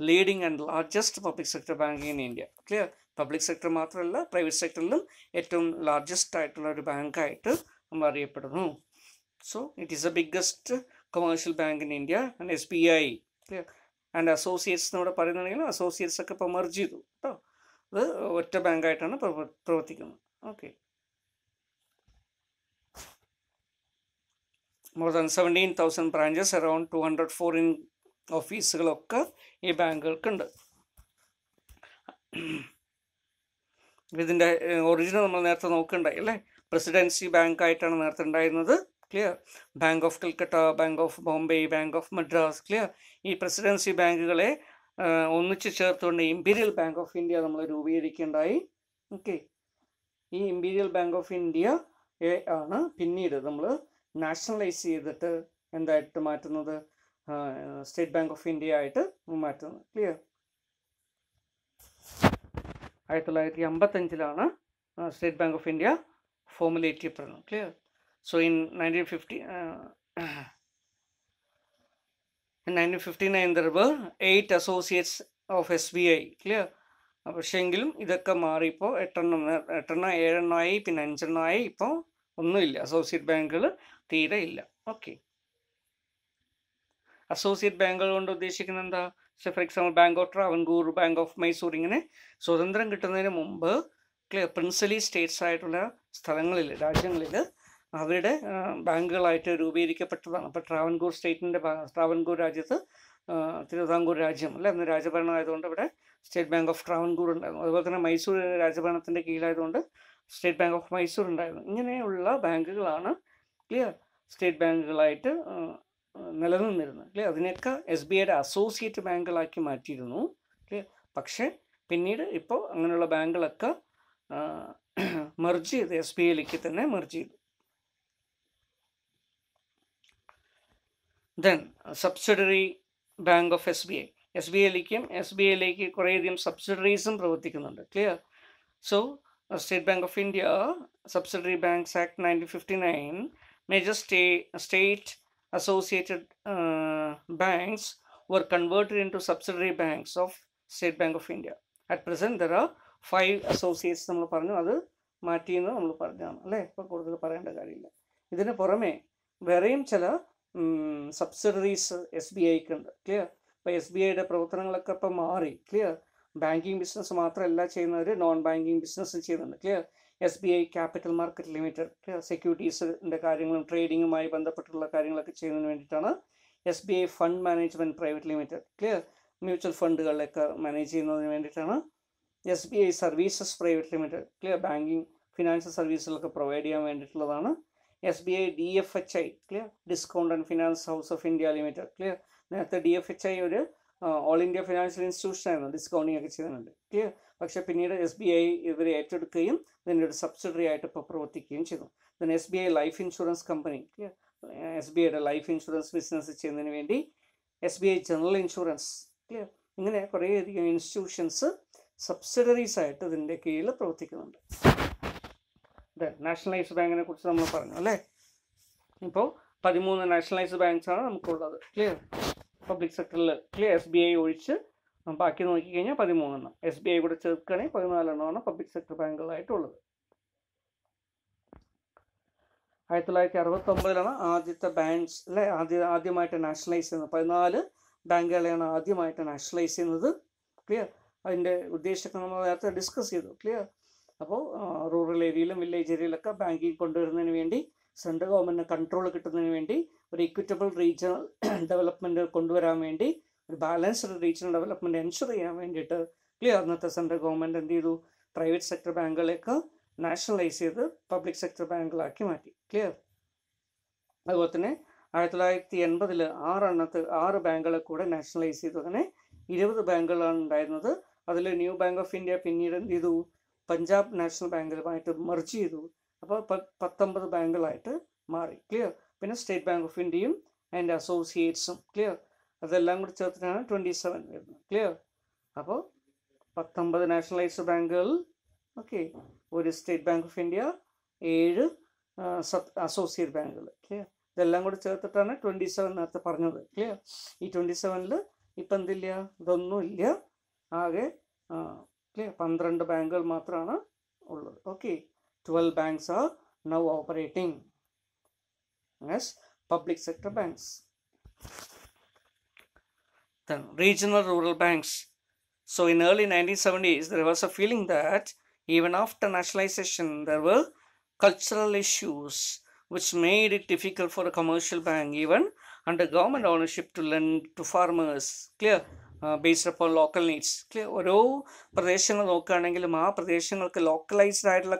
leading and largest public sector bank in India clear public sector മാത്രമല്ല private സെക്ടറിലും ഏറ്റവും ലാർജസ്റ്റ് ആയിട്ടുള്ള ഒരു ബാങ്കായിട്ട് നമ്മൾ അറിയപ്പെടുന്നു so it is a biggest commercial bank in India and S B I clear and associates എന്നോട് പറയുന്നുണ്ടെങ്കിൽ അസോസിയേറ്റ്സ് ഒക്കെ ഇപ്പോൾ മെർജ് ചെയ്തു കേട്ടോ അത് ഒറ്റ ബാങ്കായിട്ടാണ് പ്രവർത്തിക്കുന്നത് okay more than seventeen thousand branches around two hundred foreign ഓഫീസുകളൊക്കെ ഈ ബാങ്കുകൾക്കുണ്ട് ഇതിൻ്റെ ഒറിജിനൽ നമ്മൾ നേരത്തെ നോക്കണ്ടായി അല്ലേ പ്രസിഡൻസി ബാങ്കായിട്ടാണ് നേരത്തെ ഉണ്ടായിരുന്നത് clear bank of Calcutta bank of Bombay bank of Madras clear ഈ പ്രസിഡൻസി ബാങ്കുകളെ ഒന്നിച്ച് ചേർത്തുകൊണ്ട് ഇമ്പീരിയൽ ബാങ്ക് ഓഫ് ഇന്ത്യ നമ്മൾ രൂപീകരിക്കേണ്ടായി ഓക്കെ ഈ ഇമ്പീരിയൽ ബാങ്ക് ഓഫ് ഇന്ത്യ ആണ് പിന്നീട് നമ്മൾ നാഷണലൈസ് ചെയ്തിട്ട് എന്തായിട്ട് മാറ്റുന്നത് സ്റ്റേറ്റ് ബാങ്ക് ഓഫ് ഇന്ത്യ ആയിട്ട് മാറ്റുന്നത് ക്ലിയർ ആയിരത്തി തൊള്ളായിരത്തി അമ്പത്തഞ്ചിലാണ് state bank of India formulate ചെയ്യപ്പെടുന്നത് clear so in nineteen fifty nineteen fifty nine there eight associates of S B I clear പക്ഷേങ്കിലും ഇതൊക്കെ മാറിയിപ്പോൾ എട്ടെണ്ണം എട്ടെണ്ണം ഏഴെണ്ണമായി പിന്നെ അഞ്ചെണ്ണമായി ഇപ്പോൾ ഒന്നുമില്ല അസോസിയേറ്റ് ബാങ്കുകൾ തീരെ ഇല്ല ഓക്കെ അസോസിയേറ്റ് ബാങ്കുകൾ കൊണ്ട് ഉദ്ദേശിക്കുന്നത് എന്താ പക്ഷേ for example bank of Travancore bank of Mysore ഇങ്ങനെ സ്വതന്ത്രം കിട്ടുന്നതിന് മുമ്പ് പ്രിൻസലി സ്റ്റേറ്റ്സ് ആയിട്ടുള്ള സ്ഥലങ്ങളിൽ രാജ്യങ്ങളിൽ അവരുടെ ബാങ്കുകളായിട്ട് രൂപീകരിക്കപ്പെട്ടതാണ് അപ്പോൾ ട്രാവൻകൂർ സ്റ്റേറ്റിൻ്റെ ട്രാവൻകൂർ രാജ്യത്ത് തിരുവിതാംകൂർ രാജ്യം അല്ലേ അന്ന് രാജഭരണമായതുകൊണ്ട് അവിടെ സ്റ്റേറ്റ് ബാങ്ക് ഓഫ് ട്രാവൻകൂർ ഉണ്ടായിരുന്നു അതുപോലെ തന്നെ മൈസൂർ രാജഭരണത്തിൻ്റെ കീഴിലായതുകൊണ്ട് സ്റ്റേറ്റ് ബാങ്ക് ഓഫ് മൈസൂർ ഉണ്ടായിരുന്നു ഇങ്ങനെയുള്ള ബാങ്കുകളാണ് ക്ലിയർ സ്റ്റേറ്റ് ബാങ്കുകളായിട്ട് നിലനിന്നിരുന്നത് ക്ലിയർ അതിനൊക്കെ എസ് ബി ഐയുടെ അസോസിയേറ്റ് ബാങ്കുകളാക്കി മാറ്റിയിരുന്നു ക്ലിയർ പക്ഷേ പിന്നീട് ഇപ്പോൾ അങ്ങനെയുള്ള ബാങ്കുകളൊക്കെ മെർജ് ചെയ്ത് എസ് ബി ഐയിലേക്ക് തന്നെ മെർജ് ചെയ്തു then subsidiary bank of S B I S B ഐയിലേക്കും എസ് ബി ഐയിലേക്ക് കുറേയധികം സബ്സിഡറീസും പ്രവർത്തിക്കുന്നുണ്ട് clear so State Bank of India, Subsidiary Banks Act 1959, major state, state associated uh, banks were converted into subsidiary banks of state bank of India at present there are five associates നമ്മൾ പറഞ്ഞു അത് മാറ്റിയെന്ന് നമ്മൾ പറഞ്ഞതാണ് അല്ലേ ഇപ്പോൾ കൂടുതൽ പറയേണ്ട കാര്യമില്ല ഇതിന് പുറമെ വേറെയും ചില സബ്സിഡറീസ് എസ് ബി ഐക്ക് ഉണ്ട് ക്ലിയർ ഇപ്പോൾ എസ് ബി ഐയുടെ പ്രവർത്തനങ്ങളൊക്കെ ഇപ്പോൾ മാറി ക്ലിയർ ബാങ്കിങ് ബിസിനസ് മാത്രമല്ല ചെയ്യുന്നവർ നോൺ ബാങ്കിങ് ബിസിനസ്സും ചെയ്യുന്നുണ്ട് clear S B I capital market limited സെക്യൂരിറ്റീസിൻ്റെ കാര്യങ്ങളും ട്രേഡിങ്ങുമായി ബന്ധപ്പെട്ടുള്ള കാര്യങ്ങളൊക്കെ ചെയ്യുന്നതിന് വേണ്ടിയിട്ടാണ് S B I fund management private limited clear mutual ഫണ്ടുകളൊക്കെ മാനേജ് ചെയ്യുന്നതിന് വേണ്ടിയിട്ടാണ് S B I services private limited clear banking financial സർവീസുകളൊക്കെ പ്രൊവൈഡ് ചെയ്യാൻ വേണ്ടിയിട്ടുള്ളതാണ് S B I D F H I clear discount and finance house of India limited clear നേരത്തെ D F H I ഒരു all India financial institution ആയിരുന്നു discounting ഒക്കെ ചെയ്യുന്നുണ്ട് clear പക്ഷേ പിന്നീട് എസ് ബി ഐ ഇവരെ ഏറ്റെടുക്കുകയും ഇതിൻ്റെ ഒരു സബ്സിഡറി ആയിട്ട് ഇപ്പോൾ പ്രവർത്തിക്കുകയും ചെയ്തു then S B I life insurance company clear S B ഐയുടെ ലൈഫ് ഇൻഷുറൻസ് ബിസിനസ് ചെയ്യുന്നതിന് വേണ്ടി S B I general insurance clear ഇങ്ങനെ കുറേയധികം ഇൻസ്റ്റിറ്റ്യൂഷൻസ് സബ്സിഡറീസ് ആയിട്ട് ഇതിൻ്റെ കീഴിൽ പ്രവർത്തിക്കുന്നുണ്ട് നാഷണലൈസ്ഡ് ബാങ്കിനെ കുറിച്ച് നമ്മൾ പറഞ്ഞു അല്ലേ ഇപ്പോൾ പതിമൂന്ന് നാഷണലൈസ്ഡ് ബാങ്ക്സാണ് നമുക്കുള്ളത് ക്ലിയർ പബ്ലിക് സെക്ടറിൽ എസ് ബി ഐ ഒഴിച്ച് ബാക്കി നോക്കിക്കഴിഞ്ഞാൽ പതിമൂന്നെണ്ണം എസ് ബി ഐ കൂടെ ചേർക്കുകയാണെങ്കിൽ പതിനാലെണ്ണമാണ് പബ്ലിക് സെക്ടർ ബാങ്കുകളായിട്ടുള്ളത് ആയിരത്തി തൊള്ളായിരത്തി ഒമ്പതിലാണ് ആദ്യത്തെ അല്ലെ ആദ്യ ആദ്യമായിട്ട് നാഷണലൈസ് ചെയ്യുന്നത് പതിനാല് ബാങ്കുകളെയാണ് ആദ്യമായിട്ട് നാഷണലൈസ് ചെയ്യുന്നത് ക്ലിയർ അതിൻ്റെ ഉദ്ദേശമൊക്കെ നമ്മൾ നേരത്തെ ഡിസ്കസ് ചെയ്തു ക്ലിയർ അപ്പോൾ റൂറൽ ഏരിയയിലും വില്ലേജ് ഏരിയയിലൊക്കെ ബാങ്കിങ് കൊണ്ടുവരുന്നതിന് വേണ്ടി സെൻട്രൽ ഗവൺമെൻറ് കൺട്രോൾ കിട്ടുന്നതിന് വേണ്ടി ഒരു ഇക്വിറ്റബിൾ റീജിയണൽ ഡെവലപ്മെൻറ്റ് കൊണ്ടുവരാൻ വേണ്ടി ഒരു ബാലൻസ്ഡ് റീജിയണൽ ഡെവലപ്മെൻറ്റ് എൻഷുർ ചെയ്യാൻ വേണ്ടിയിട്ട് ക്ലിയർ ഇന്നത്തെ സെൻട്രൽ ഗവൺമെൻറ് എന്ത് ചെയ്തു പ്രൈവറ്റ് സെക്ടർ ബാങ്കുകളെയൊക്കെ നാഷണലൈസ് ചെയ്ത് പബ്ലിക് സെക്ടർ ബാങ്കുകളാക്കി മാറ്റി ക്ലിയർ അതുപോലെ തന്നെ ആയിരത്തി തൊള്ളായിരത്തി എൺപതിൽ ആറെണ്ണത്ത് ആറ് ബാങ്കുകളെ കൂടെ നാഷണലൈസ് ചെയ്തു അങ്ങനെ ഇരുപത് ബാങ്കുകളാണ് ഉണ്ടായിരുന്നത് അതിൽ ന്യൂ ബാങ്ക് ഓഫ് ഇന്ത്യ പിന്നീട് എന്ത് ചെയ്തു പഞ്ചാബ് നാഷണൽ ബാങ്കുമായിട്ട് മെർജ് ചെയ്തു അപ്പോൾ പത്തൊമ്പത് ബാങ്കുകളായിട്ട് മാറി ക്ലിയർ പിന്നെ സ്റ്റേറ്റ് ബാങ്ക് ഓഫ് ഇന്ത്യയും അതിൻ്റെ അസോസിയേറ്റ്സും ക്ലിയർ അതെല്ലാം കൂടി ചേർത്തിട്ടാണ് ട്വൻറ്റി സെവൻ വരുന്നത് ക്ലിയർ അപ്പോൾ പത്തൊമ്പത് നാഷണലൈസ്ഡ് ബാങ്കുകൾ ഓക്കെ ഒരു സ്റ്റേറ്റ് ബാങ്ക് ഓഫ് ഇന്ത്യ ഏഴ് സബ് അസോസിയേറ്റ് ബാങ്കുകൾ ക്ലിയർ ഇതെല്ലാം കൂടി ചേർത്തിട്ടാണ് ട്വൻറ്റി സെവൻ നേരത്തെ പറഞ്ഞത് ക്ലിയർ ഈ ട്വൻറ്റി സെവനിൽ ഇപ്പം എന്തില്ല ഇല്ല ആകെ ക്ലിയർ പന്ത്രണ്ട് ബാങ്കുകൾ മാത്രമാണ് ഉള്ളത് okay twelve banks are now operating as public sector banks. the regional rural banks. So in early 1970s, there was a feeling that even after nationalization, there were cultural issues which made it difficult for a commercial bank, even under government ownership, to lend to farmers. Clear? Based അപ്പോൾ local needs ഓരോ പ്രദേശങ്ങൾ നോക്കുകയാണെങ്കിലും ആ പ്രദേശങ്ങൾക്ക്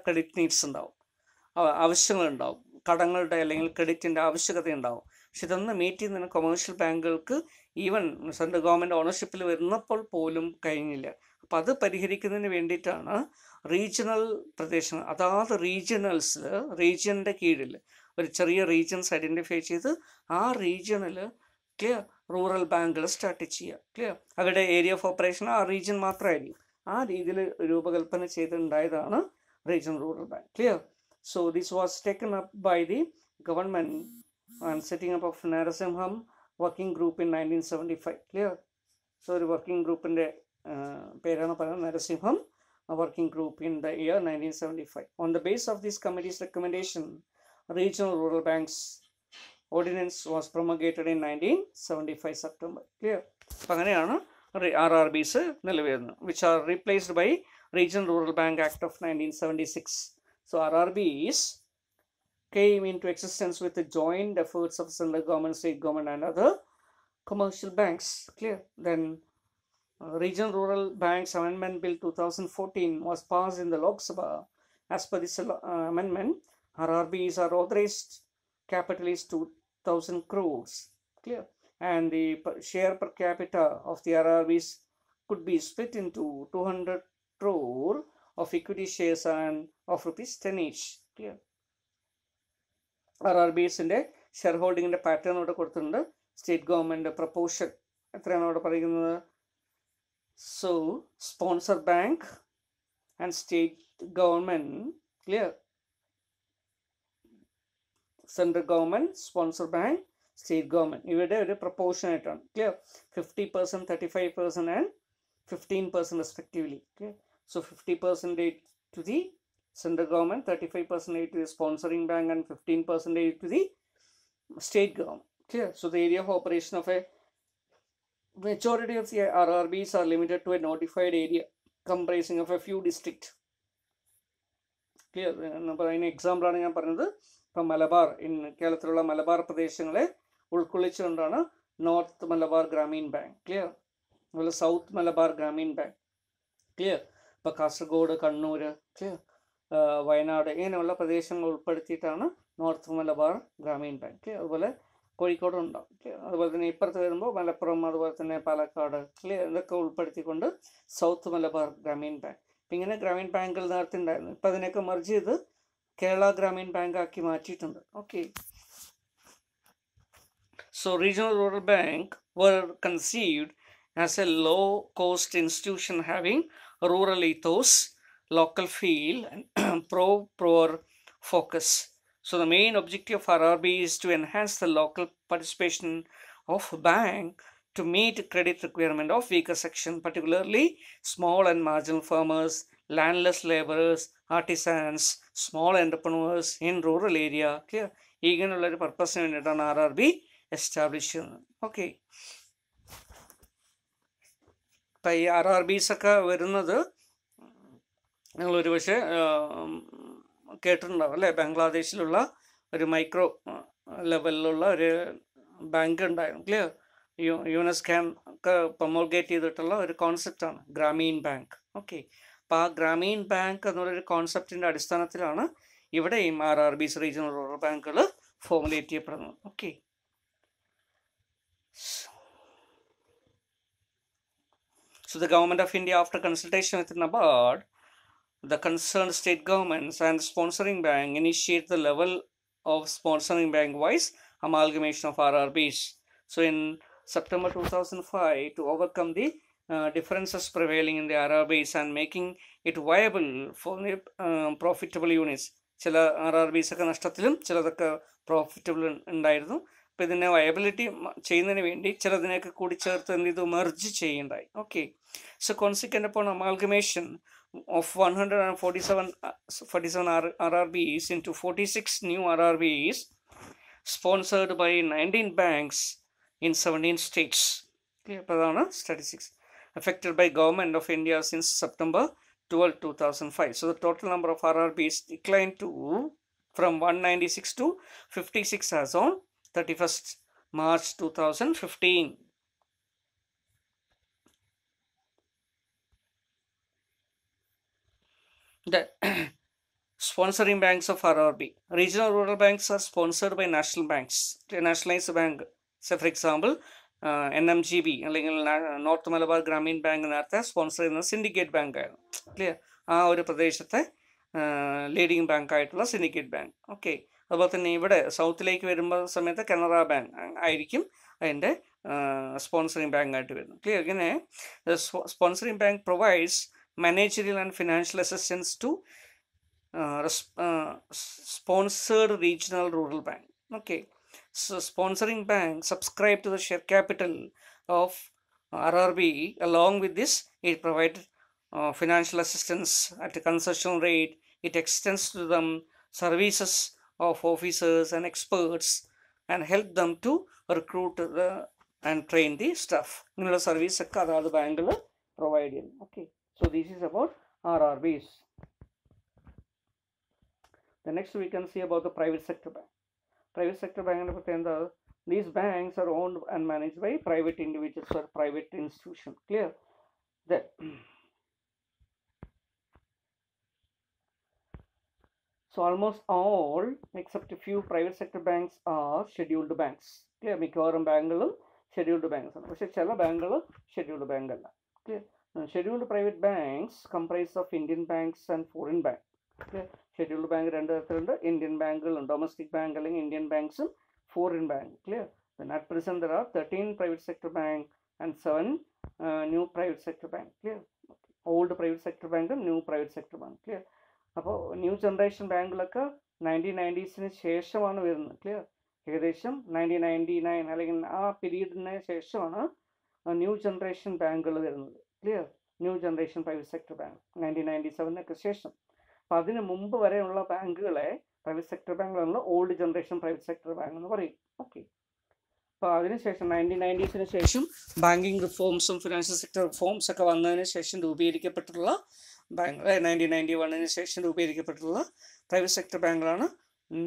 credit needs and all, ഉണ്ടാവും ആവശ്യങ്ങളുണ്ടാവും കടങ്ങളുടെ അല്ലെങ്കിൽ ക്രെഡിറ്റിൻ്റെ ആവശ്യകത ഉണ്ടാവും പക്ഷെ ഇതൊന്ന് മീറ്റ് ചെയ്യുന്നതിന് കൊമേഴ്ഷ്യൽ ബാങ്കുകൾക്ക് ഈവൻ സെൻട്രൽ ഗവൺമെൻറ് ഓണർഷിപ്പിൽ വരുന്നപ്പോൾ പോലും കഴിഞ്ഞില്ല അപ്പോൾ അത് പരിഹരിക്കുന്നതിന് വേണ്ടിയിട്ടാണ് റീജിയണൽ പ്രദേശങ്ങൾ അതാത് റീജിയണൽസ് റീജിയൻ്റെ കീഴിൽ ഒരു ചെറിയ റീജിയൻസ് ഐഡൻറ്റിഫൈ ചെയ്ത് ആ റീജിയണിൽ ക്ലിയർ റൂറൽ ബാങ്കുകൾ സ്റ്റാർട്ട് ചെയ്യുക ക്ലിയർ അവരുടെ ഏരിയ ഓഫ് ഓപ്പറേഷൻ ആ റീജിയൻ മാത്രമായിരിക്കും ആ രീതിയിൽ രൂപകൽപ്പന ചെയ്തിട്ടുണ്ടായതാണ് region rural bank clear So this was taken up by the government hmm. and setting up of Narasimham working group in 1975. Clear? So the working group in the Peranapara uh, Narasimham working group in the year 1975. On the base of this committee's recommendation, regional rural banks ordinance was promulgated in 1975 September. Clear? RRBs, which are replaced by Regional Rural Bank Act of 1976. So RRB is came into existence with the joint efforts of central government, state government and other commercial banks. Clear? Then uh, Regional Rural Banks Amendment Bill 2014 was passed in the Lok Sabha. As per this uh, amendment, RRBs are authorized capital is 2000 crores. Clear? And the per share per capita of the RRBs could be split into 200 crore of equity shares and of rupees ten each clear R R B എസിൻ്റെ share ഹോൾഡിങ്ങിൻ്റെ pattern ഇവിടെ കൊടുത്തിട്ടുണ്ട് state government proportion എത്രയാണ് അവിടെ പറയുന്നത് so sponsor bank and state government clear central government sponsor bank state government ഇവരുടെ ഒരു proportion ആയിട്ടാണ് clear fifty percent thirty five percent and fifteen percent respectively clear so fifty percentage to the central government, 35% to the sponsoring bank, and 15% to the state government. Clear? So the area of operation of a majority of the RRBs are limited to a notified area comprising of a few districts. Clear? An example I am from Malabar, in Kerala, Malabar Pradesh, North Malabar Grameen Bank. Clear? Well, South Malabar Grameen Bank. Clear? Kasaragod Kannur. Clear. Wayanad ഇങ്ങനെയുള്ള പ്രദേശങ്ങൾ ഉൾപ്പെടുത്തിയിട്ടാണ് north Malabar Grameen bank അതുപോലെ കോഴിക്കോട് ഉണ്ടാവും അതുപോലെ തന്നെ ഇപ്പുറത്ത് വരുമ്പോൾ മലപ്പുറം അതുപോലെ തന്നെ പാലക്കാട് ഇതൊക്കെ ഉൾപ്പെടുത്തിക്കൊണ്ട് സൗത്ത് മലബാർ ഗ്രാമീൺ ബാങ്ക് അപ്പം ഇങ്ങനെ ഗ്രാമീൺ ബാങ്കിൽ നേരത്തെ ഉണ്ടായിരുന്നു ഇപ്പം അതിനൊക്കെ മെർജ് ചെയ്ത് കേരള ഗ്രാമീൺ ബാങ്ക് ആക്കി മാറ്റിയിട്ടുണ്ട് okay so regional rural bank were conceived as a low cost institution having rural ethos local field and probe probe focus. So the main objective of RRB is to enhance the local participation of bank to meet credit requirement of weaker section, particularly small and marginal farmers, landless laborers, artisans, small entrepreneurs in rural area. Clear? ഈഗനുള്ള ഒരു പർപ്പസിന് വേണ്ടിയിട്ടാണ് R R B establish ചെയ്യുന്നത് okay ഇപ്പം ഈ RRB sector, where another. നിങ്ങൾ ഒരുപക്ഷെ കേട്ടിട്ടുണ്ടാവും അല്ലേ ബംഗ്ലാദേശിലുള്ള ഒരു മൈക്രോ ലെവലിലുള്ള ഒരു ബാങ്ക് ഉണ്ടായിരുന്നു ക്ലിയർ യു യുനെസ്കാൻ ഒക്കെ പ്രൊമോൾഗേറ്റ് ചെയ്തിട്ടുള്ള ഒരു കോൺസെപ്റ്റാണ് ഗ്രാമീൺ ബാങ്ക് ഓക്കെ അപ്പോൾ ആ ഗ്രാമീൺ ബാങ്ക് എന്നുള്ളൊരു കോൺസെപ്റ്റിൻ്റെ അടിസ്ഥാനത്തിലാണ് ഈ R R C regional rural ബാങ്കുകൾ ഫോമുലേറ്റ് ചെയ്യപ്പെടുന്നത് okay So the of India after consultation with with NABARD, the concerned state governments and sponsoring bank initiate the level of sponsoring bank wise amalgamation of RRBs. So, in September 2005, to overcome the uh, differences prevailing in the RRBs and making it viable for the uh, profitable units. ചില R R B's ഒക്കെ നഷ്ടത്തിലും ചിലതൊക്കെ profitable ഉണ്ടായിരുന്നു അപ്പം ഇതിനെ viability ചെയ്യുന്നതിന് വേണ്ടി ചിലതിനെയൊക്കെ കൂടി ചേർത്ത് എന്ത് ചെയ്തു മെർജ് ചെയ്യുണ്ടായി ഓക്കെ സോ കോൺസിക്വൻ്റ് അപ്പോൾ amalgamation of 147 47 uh, RRBs into 46 new RRBs sponsored by 19 banks in 17 states. Clear statistics affected by government of India since September 12, 2005. So the total number of RRBs declined to from 196 to 56 as on 31st March 2015. The sponsoring banks of RRB. Regional rural banks are sponsored by national banks, nationalized bank. So, for example, N M G B അല്ലെങ്കിൽ north Malabar Grameen bank നേരത്തെ sponsor ചെയ്യുന്ന syndicate ബാങ്കായിരുന്നു clear ആ ഒരു പ്രദേശത്തെ leading ബാങ്കായിട്ടുള്ള syndicate bank okay അതുപോലെ തന്നെ ഇവിടെ സൗത്തിലേക്ക് വരുമ്പോൾ സമയത്ത് കനറ ബാങ്ക് ആയിരിക്കും അതിൻ്റെ സ്പോൺസറിങ് ബാങ്കായിട്ട് വരുന്നത് ക്ലിയർ ഇങ്ങനെ sponsoring bank provides managerial and financial assistance to uh, uh, sponsored regional rural bank. Okay, so sponsoring bank subscribe to the share capital of RRB along with this it provided uh, financial assistance at a concession rate. It extends to them services of officers and experts and help them to recruit the uh, and train the staff. இவ்வளோ சர்வீஸுக்கு அதாவது பேங்கில் provide Okay. So this is about RR The next we can see about the private sector bank. Private sector bank these banks are owned and managed by private individuals or private institution. Clear? That So almost all except a few private sector banks are scheduled banks. Clear മിക്കവാറും ബാങ്കുകളും scheduled banks. ആണ് പക്ഷെ ചില ബാങ്കുകൾ scheduled bank scheduled private banks comprise of Indian banks and foreign bank scheduled bank രണ്ട് തരത്തിലുണ്ട് Indian ബാങ്കുകളും domestic bank അല്ലെങ്കിൽ ഇന്ത്യൻ ബാങ്ക്സും foreign bank clear then at present are are 13 private sector bank and 7 uh, new private sector bank clear old private sector bank and new private അപ്പോൾ new generation ബാങ്കുകളൊക്കെ nineteen നയൻറ്റീസിന് ശേഷമാണ് വരുന്നത് clear ഏകദേശം nineteen ninety nine അല്ലെങ്കിൽ ആ പീരീഡിന് ശേഷമാണ് new generation ബാങ്കുകൾ വരുന്നത് clear new generation private sector bank nineteen ninety സെവനൊക്കെ ശേഷം അപ്പോൾ അതിന് മുമ്പ് വരെയുള്ള ബാങ്കുകളെ പ്രൈവറ്റ് സെക്ടർ ബാങ്കുകളുള്ള old generation private sector bank എന്ന് പറയും ഓക്കെ അപ്പോൾ അതിനുശേഷം നയൻറ്റീൻ നയൻറ്റീസിന് ശേഷം ബാങ്കിങ് റിഫോംസും ഫിനാൻഷ്യൽ സെക്ടർ റിഫോംസ് ഒക്കെ വന്നതിന് ശേഷം രൂപീകരിക്കപ്പെട്ടുള്ള ബാങ്ക് നയൻറ്റീൻ നയൻറ്റി വണ്ണിന് ശേഷം രൂപീകരിക്കപ്പെട്ടുള്ള പ്രൈവറ്റ് സെക്ടർ ബാങ്കുകളാണ്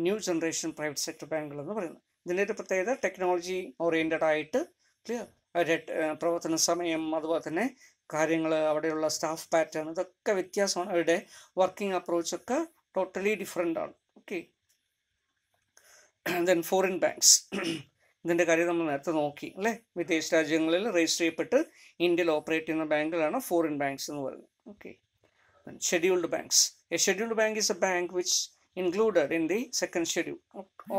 ന്യൂ ജനറേഷൻ പ്രൈവറ്റ് സെക്ടർ ബാങ്കുകൾ എന്ന് പറയുന്നത് ഇതിൻ്റെ ഒരു പ്രത്യേകത ടെക്നോളജി ഓറിയൻറ്റഡ് ആയിട്ട് ക്ലിയർ അവരുടെ പ്രവർത്തന സമയം അതുപോലെ തന്നെ കാര്യങ്ങൾ അവിടെയുള്ള സ്റ്റാഫ് പാറ്റേൺ ഇതൊക്കെ വ്യത്യാസമാണ് അവരുടെ വർക്കിംഗ് അപ്രോച്ചൊക്കെ ടോട്ടലി ഡിഫറെൻ്റ് ആണ് ഓക്കെ ദെൻ ഫോറിൻ ബാങ്ക്സ് ഇതിൻ്റെ കാര്യം നമ്മൾ നേരത്തെ നോക്കി അല്ലേ വിദേശ രാജ്യങ്ങളിൽ രജിസ്റ്റർ ചെയ്യപ്പെട്ട് ഇന്ത്യയിൽ ഓപ്പറേറ്റ് ചെയ്യുന്ന ബാങ്കുകളാണ് ഫോറിൻ ബാങ്ക്സ് എന്ന് പറയുന്നത് okay scheduled banks a scheduled bank is a bank which included in the second schedule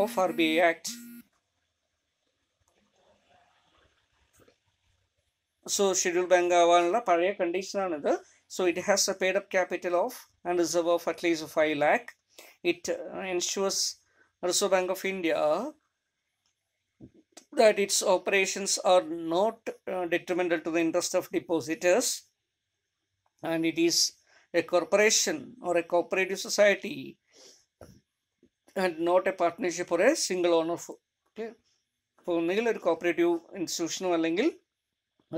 of RBA Act So scheduled bank avalna paraya condition another. So it has a paid up capital of and reserve of at least 5 lakh. It uh, ensures Reserve Bank of India that its operations are not uh, detrimental to the interest of depositors and it is a corporation or a cooperative society and not a partnership or a single owner okay. for ഒന്നുകിൽ cooperative institutional ഇൻസ്റ്റിറ്റ്യൂഷനോ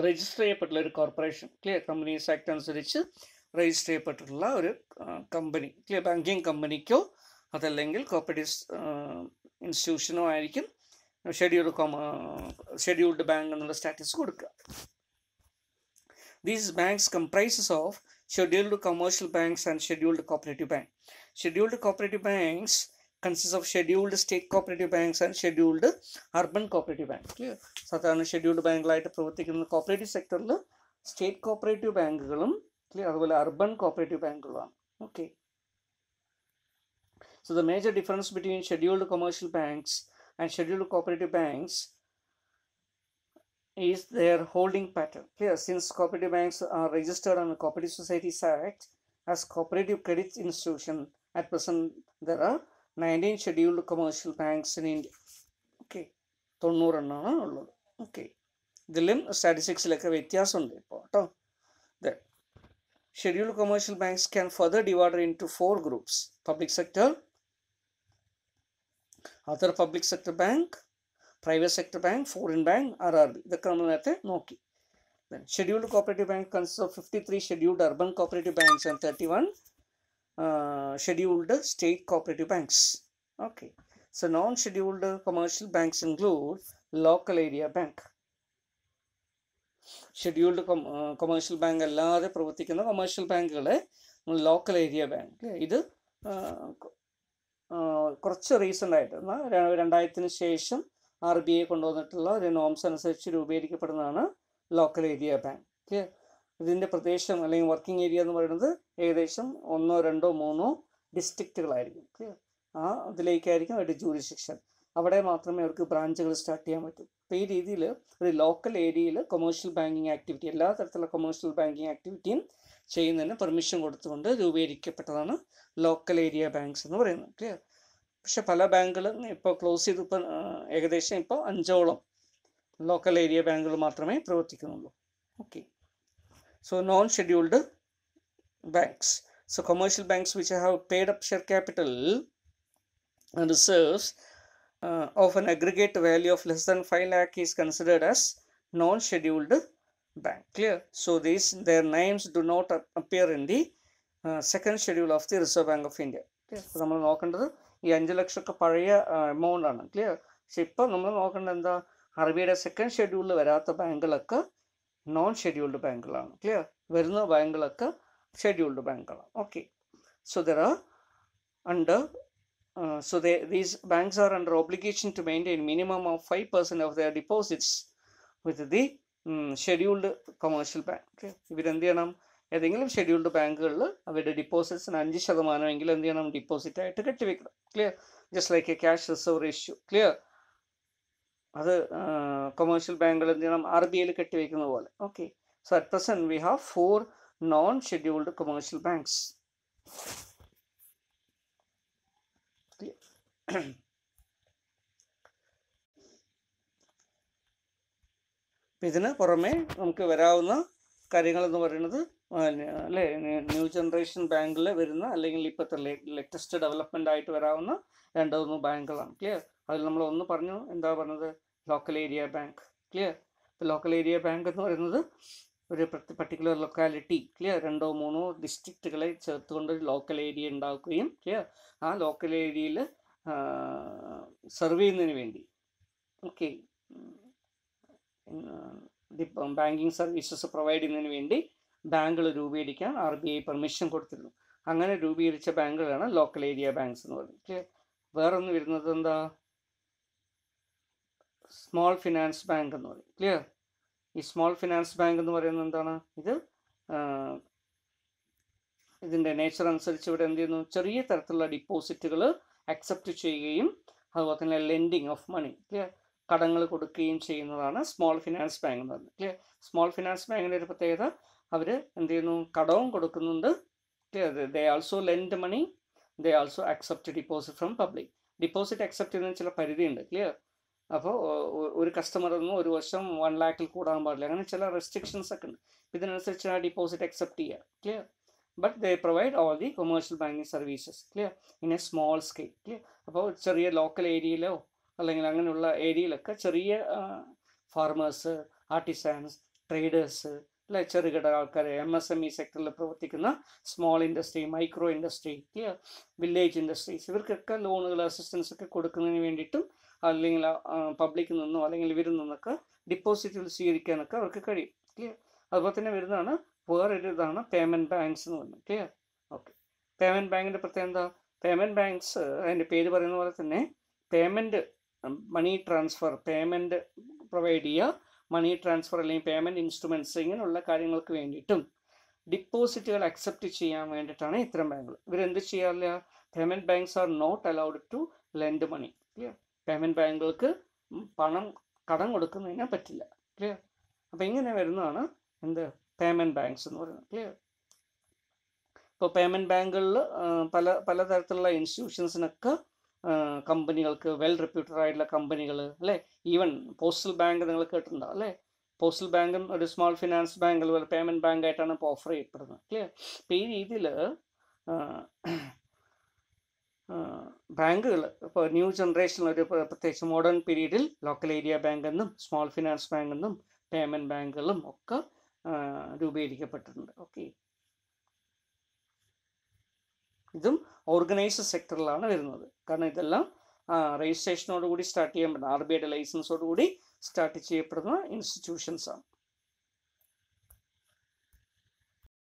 register ചെയ്യപ്പെട്ടുള്ള ഒരു corporation clear companies act അനുസരിച്ച് register ചെയ്യപ്പെട്ടിട്ടുള്ള ഒരു company clear banking കമ്പനിക്കോ അതല്ലെങ്കിൽ cooperative ഇൻസ്റ്റിറ്റ്യൂഷനോ ആയിരിക്കും ഷെഡ്യൂൾഡ് കോമ ഷെഡ്യൂൾഡ് ബാങ്ക് എന്നുള്ള സ്റ്റാറ്റസ് കൊടുക്കുക these banks comprises of scheduled commercial banks and scheduled cooperative bank scheduled cooperative banks consists of scheduled state cooperative banks and scheduled urban cooperative banks. Clear? Sathana scheduled bank light provati in the cooperative sector, state cooperative bank, clear? urban cooperative bank. Okay. So the major difference between scheduled commercial banks and scheduled cooperative banks is their holding pattern. Clear? Since cooperative banks are registered on the Cooperative Society Act as cooperative credit institution, at present there are nineteen scheduled commercial banks in India okay തൊണ്ണൂറെണ്ണമാണ് ഉള്ളത് okay ഇതിലും സ്റ്റാറ്റിസ്റ്റിക്സിലൊക്കെ വ്യത്യാസമുണ്ട് ഇപ്പോൾ കേട്ടോ the scheduled commercial banks can further divide in to four groups public sector other public sector bank private sector bank foreign bank R R B ഇതൊക്കെ നമ്മൾ നേരത്തെ നോക്കി scheduled cooperative bank consist of fifty three scheduled urban cooperative banks and thirty one scheduled state state cooperative banks. Okay, so non scheduled commercial banks include local area bank. Scheduled commercial bank അല്ലാതെ പ്രവർത്തിക്കുന്ന commercial ബാങ്കുകളെ local area bank ഇത് കുറച്ച് recent ആയിട്ട് എന്നാൽ രണ്ടായിരത്തിന് ശേഷം R B I കൊണ്ടുവന്നിട്ടുള്ള ഒരു നോംസ് അനുസരിച്ച് രൂപീകരിക്കപ്പെടുന്നതാണ് ലോക്കൽ ഏരിയ ബാങ്ക് ഇതിൻ്റെ പ്രദേശം അല്ലെങ്കിൽ വർക്കിംഗ് ഏരിയ എന്ന് പറയുന്നത് ഏകദേശം ഒന്നോ രണ്ടോ മൂന്നോ ഡിസ്ട്രിക്റ്റുകളായിരിക്കും ക്ലിയർ ആ അതിലേക്കായിരിക്കും അവരുടെ ജൂറിസ്ഡിക്ഷൻ അവിടെ മാത്രമേ അവർക്ക് ബ്രാഞ്ചുകൾ സ്റ്റാർട്ട് ചെയ്യാൻ പറ്റൂ അപ്പോൾ ഈ രീതിയിൽ ഒരു ലോക്കൽ ഏരിയയിൽ കൊമേഴ്ഷ്യൽ ബാങ്കിങ് ആക്ടിവിറ്റി എല്ലാ തരത്തിലുള്ള കൊമേഴ്ഷ്യൽ ബാങ്കിങ് ആക്ടിവിറ്റിയും ചെയ്യുന്നതിന് പെർമിഷൻ കൊടുത്തുകൊണ്ട് രൂപീകരിക്കപ്പെട്ടതാണ് ലോക്കൽ ഏരിയ ബാങ്ക്സ് എന്ന് പറയുന്നത് ക്ലിയർ പക്ഷെ പല ബാങ്കുകളും ഇപ്പോൾ ക്ലോസ് ചെയ്ത് ഇപ്പം ഏകദേശം ഇപ്പോൾ അഞ്ചോളം ലോക്കൽ ഏരിയ ബാങ്കുകൾ മാത്രമേ പ്രവർത്തിക്കുന്നുള്ളൂ okay So non-scheduled banks. So commercial banks which have paid up share capital and reserves uh, of an aggregate value of less than 5 lakh is considered as non-scheduled bank. Clear? So these their names do not appear in the uh, second schedule of the reserve bank of India നമ്മൾ നോക്കേണ്ടത് ഈ അഞ്ച് ലക്ഷമൊക്കെ പഴയ amount ആണ് clear പക്ഷെ ഇപ്പം നമ്മൾ നോക്കേണ്ടത് എന്താ ആർ ബി ഐയുടെ സെക്കൻഡ് varatha വരാത്ത ബാങ്കുകളൊക്കെ നോൺ ഷെഡ്യൂൾഡ് ബാങ്കുകളാണ് ക്ലിയർ വരുന്ന ബാങ്കുകളൊക്കെ ഷെഡ്യൂൾഡ് ബാങ്കുകളാണ് okay so there are under so the these banks are under obligation to maintain minimum of five percent of deposits deposits with the scheduled commercial bank ഇവരെന്ത് ചെയ്യണം ഏതെങ്കിലും scheduled ബാങ്കുകളിൽ അവരുടെ ഡിപ്പോസിറ്റ്സിന് അഞ്ച് ശതമാനമെങ്കിലും എന്ത് ചെയ്യണം ഡിപ്പോസിറ്റായിട്ട് കെട്ടിവെക്കണം clear just like a cash reserve ratio clear അത് കൊമേഴ്ഷ്യൽ ബാങ്കുകളിൽ എന്ത് ചെയ്യണം ആർ ബി ഐയിൽ കെട്ടിവെക്കുന്ന പോലെ okay so at present we have four non scheduled commercial banks ഇതിന് പുറമെ നമുക്ക് വരാവുന്ന എന്ന് പറയുന്നത് അല്ലേ ന്യൂ ജനറേഷൻ ബാങ്കിൽ വരുന്ന അല്ലെങ്കിൽ ഇപ്പോഴത്തെ ലേറ്റസ്റ്റ് ഡെവലപ്മെൻ്റ് ആയിട്ട് വരാവുന്ന രണ്ടോ മൂന്ന് ബാങ്കുകളാണ് ക്ലിയർ അതിൽ നമ്മൾ ഒന്ന് പറഞ്ഞു എന്താ പറഞ്ഞത് ലോക്കൽ ഏരിയ ബാങ്ക് ക്ലിയർ ഇപ്പോൾ ലോക്കൽ ഏരിയ ബാങ്ക് എന്ന് പറയുന്നത് ഒരു പർട്ടിക്കുലർ ലൊക്കാലിറ്റി ക്ലിയർ രണ്ടോ മൂന്നോ ഡിസ്ട്രിക്റ്റുകളെ ചേർത്തുകൊണ്ട് ഒരു ലോക്കൽ ഏരിയ ഉണ്ടാക്കുകയും ക്ലിയർ ആ ലോക്കൽ ഏരിയയിൽ സെർവ് ചെയ്യുന്നതിന് വേണ്ടി ഓക്കെ ബാങ്കിങ് സർവീസസ് പ്രൊവൈഡ് ചെയ്യുന്നതിന് വേണ്ടി ബാങ്കുകൾ രൂപീകരിക്കാൻ ആർ ബി ഐ പെർമിഷൻ കൊടുത്തിരുന്നു അങ്ങനെ രൂപീകരിച്ച ബാങ്കുകളാണ് ലോക്കൽ ഏരിയ ബാങ്ക്സ് എന്ന് പറയുന്നത് ക്ലിയർ വേറൊന്ന് വരുന്നത് എന്താ സ്മോൾ ഫിനാൻസ് ബാങ്ക് എന്ന് പറയും ക്ലിയർ ഈ സ്മോൾ ഫിനാൻസ് ബാങ്ക് എന്ന് പറയുന്നത് എന്താണ് ഇത് ഇതിൻ്റെ നേച്ചർ അനുസരിച്ച് ഇവിടെ എന്ത് ചെയ്യുന്നു ചെറിയ തരത്തിലുള്ള ഡിപ്പോസിറ്റുകൾ അക്സെപ്റ്റ് ചെയ്യുകയും അതുപോലെ തന്നെ ലെൻഡിങ് ഓഫ് മണി ക്ലിയർ കടങ്ങൾ കൊടുക്കുകയും ചെയ്യുന്നതാണ് സ്മോൾ ഫിനാൻസ് ബാങ്ക് എന്ന് പറയുന്നത് ക്ലിയർ സ്മോൾ ഫിനാൻസ് ബാങ്കിൻ്റെ ഒരു പ്രത്യേകത അവർ എന്ത് ചെയ്യുന്നു കടവും കൊടുക്കുന്നുണ്ട് clear they also lend money they also accept deposit from public deposit accept ചെയ്യുന്നതിന് ചില പരിധിയുണ്ട് ക്ലിയർ അപ്പോൾ ഒരു കസ്റ്റമറൊന്നും ഒരു വർഷം വൺ ലാക്കിൽ കൂടാൻ പാടില്ല അങ്ങനെ ചില റെസ്ട്രിക്ഷൻസ് ഒക്കെ ഉണ്ട് ഇതിനനുസരിച്ച് ആ ഡിപ്പോസിറ്റ് അക്സെപ്റ്റ് ചെയ്യുക clear but they provide all the commercial banking services clear in a small scale clear അപ്പോൾ ചെറിയ ലോക്കൽ ഏരിയയിലോ അല്ലെങ്കിൽ അങ്ങനെയുള്ള ഏരിയയിലൊക്കെ ചെറിയ ഫാർമേഴ്സ് ആർട്ടിസാൻസ് ട്രേഡേഴ്സ് അല്ലെ ചെറുകിട ആൾക്കാർ എം എസ് എം ഇ സെക്ടറിൽ e പ്രവർത്തിക്കുന്ന small industry micro industry clear village industries ഇവർക്കൊക്കെ ലോണുകൾ അസിസ്റ്റൻസ് ഒക്കെ കൊടുക്കുന്നതിന് വേണ്ടിയിട്ടും അല്ലെങ്കിൽ പബ്ലിക്കിൽ നിന്നോ അല്ലെങ്കിൽ ഇവരിൽ നിന്നൊക്കെ ഡിപ്പോസിറ്റുകൾ സ്വീകരിക്കാനൊക്കെ അവർക്ക് കഴിയും ക്ലിയർ അതുപോലെ തന്നെ വരുന്നതാണ് വേറൊരു ഇതാണ് പേയ്മെൻറ്റ് ബാങ്ക്സ് എന്ന് പറഞ്ഞത് ക്ലിയർ ഓക്കെ പേയ്മെൻറ്റ് ബാങ്കിൻ്റെ പ്രത്യേകത എന്താ പേയ്മെൻറ്റ് ബാങ്ക്സ് അതിൻ്റെ പേര് പറയുന്ന പോലെ തന്നെ payment money transfer payment provide ചെയ്യുക മണി ട്രാൻസ്ഫർ അല്ലെങ്കിൽ പേയ്മെൻറ്റ് ഇൻസ്ട്രുമെൻറ്റ്സ് ഇങ്ങനെയുള്ള കാര്യങ്ങൾക്ക് വേണ്ടിയിട്ടും ഡിപ്പോസിറ്റുകൾ അക്സെപ്റ്റ് ചെയ്യാൻ വേണ്ടിയിട്ടാണ് ഇത്തരം ബാങ്കുകൾ ഇവരെന്ത് ചെയ്യാറില്ല payment banks are not allowed to lend money clear payment ബാങ്കുകൾക്ക് പണം കടം കൊടുക്കുന്നതിന് പറ്റില്ല ക്ലിയർ അപ്പോൾ ഇങ്ങനെ വരുന്നതാണ് എന്ത് പേയ്മെൻറ്റ് ബാങ്ക്സ് എന്ന് പറയുന്നത് ക്ലിയർ ഇപ്പോൾ പേയ്മെൻറ്റ് ബാങ്കുകളിൽ പല പലതരത്തിലുള്ള ഇൻസ്റ്റിറ്റ്യൂഷൻസിനൊക്കെ കമ്പനികൾക്ക് വെൽ റെപ്യൂട്ടഡ് ആയിട്ടുള്ള കമ്പനികൾ അല്ലേ ഈവൻ പോസ്റ്റൽ ബാങ്ക് നിങ്ങൾ കേട്ടിട്ടുണ്ടാവും അല്ലേ പോസ്റ്റൽ ബാങ്കും ഒരു സ്മോൾ ഫിനാൻസ് ബാങ്ക് അതുപോലെ പേയ്മെൻറ്റ് ബാങ്കായിട്ടാണ് ഇപ്പോൾ ഓഫർ ചെയ്യപ്പെടുന്നത് ക്ലിയർ അപ്പോൾ ഈ രീതിയിൽ ബാങ്കുകൾ ഇപ്പോൾ ന്യൂ ജനറേഷൻ ഒരു പ്രത്യേകിച്ച് മോഡേൺ പീരീഡിൽ ലോക്കൽ ഏരിയ ബാങ്ക് എന്നും സ്മോൾ ഫിനാൻസ് ബാങ്ക് എന്നും പേയ്മെൻറ്റ് ബാങ്കുകളും ഒക്കെ രൂപീകരിക്കപ്പെട്ടിട്ടുണ്ട് ഓക്കെ ഇതും ഓർഗനൈസ്ഡ് സെക്ടറിലാണ് വരുന്നത് കാരണം ഇതെല്ലാം രജിസ്ട്രേഷനോടുകൂടി സ്റ്റാർട്ട് ചെയ്യാൻ പറ്റുന്ന ആർ ബി ഐയുടെ ലൈസൻസോടുകൂടി സ്റ്റാർട്ട് ചെയ്യപ്പെടുന്ന ഇൻസ്റ്റിറ്റ്യൂഷൻസാണ്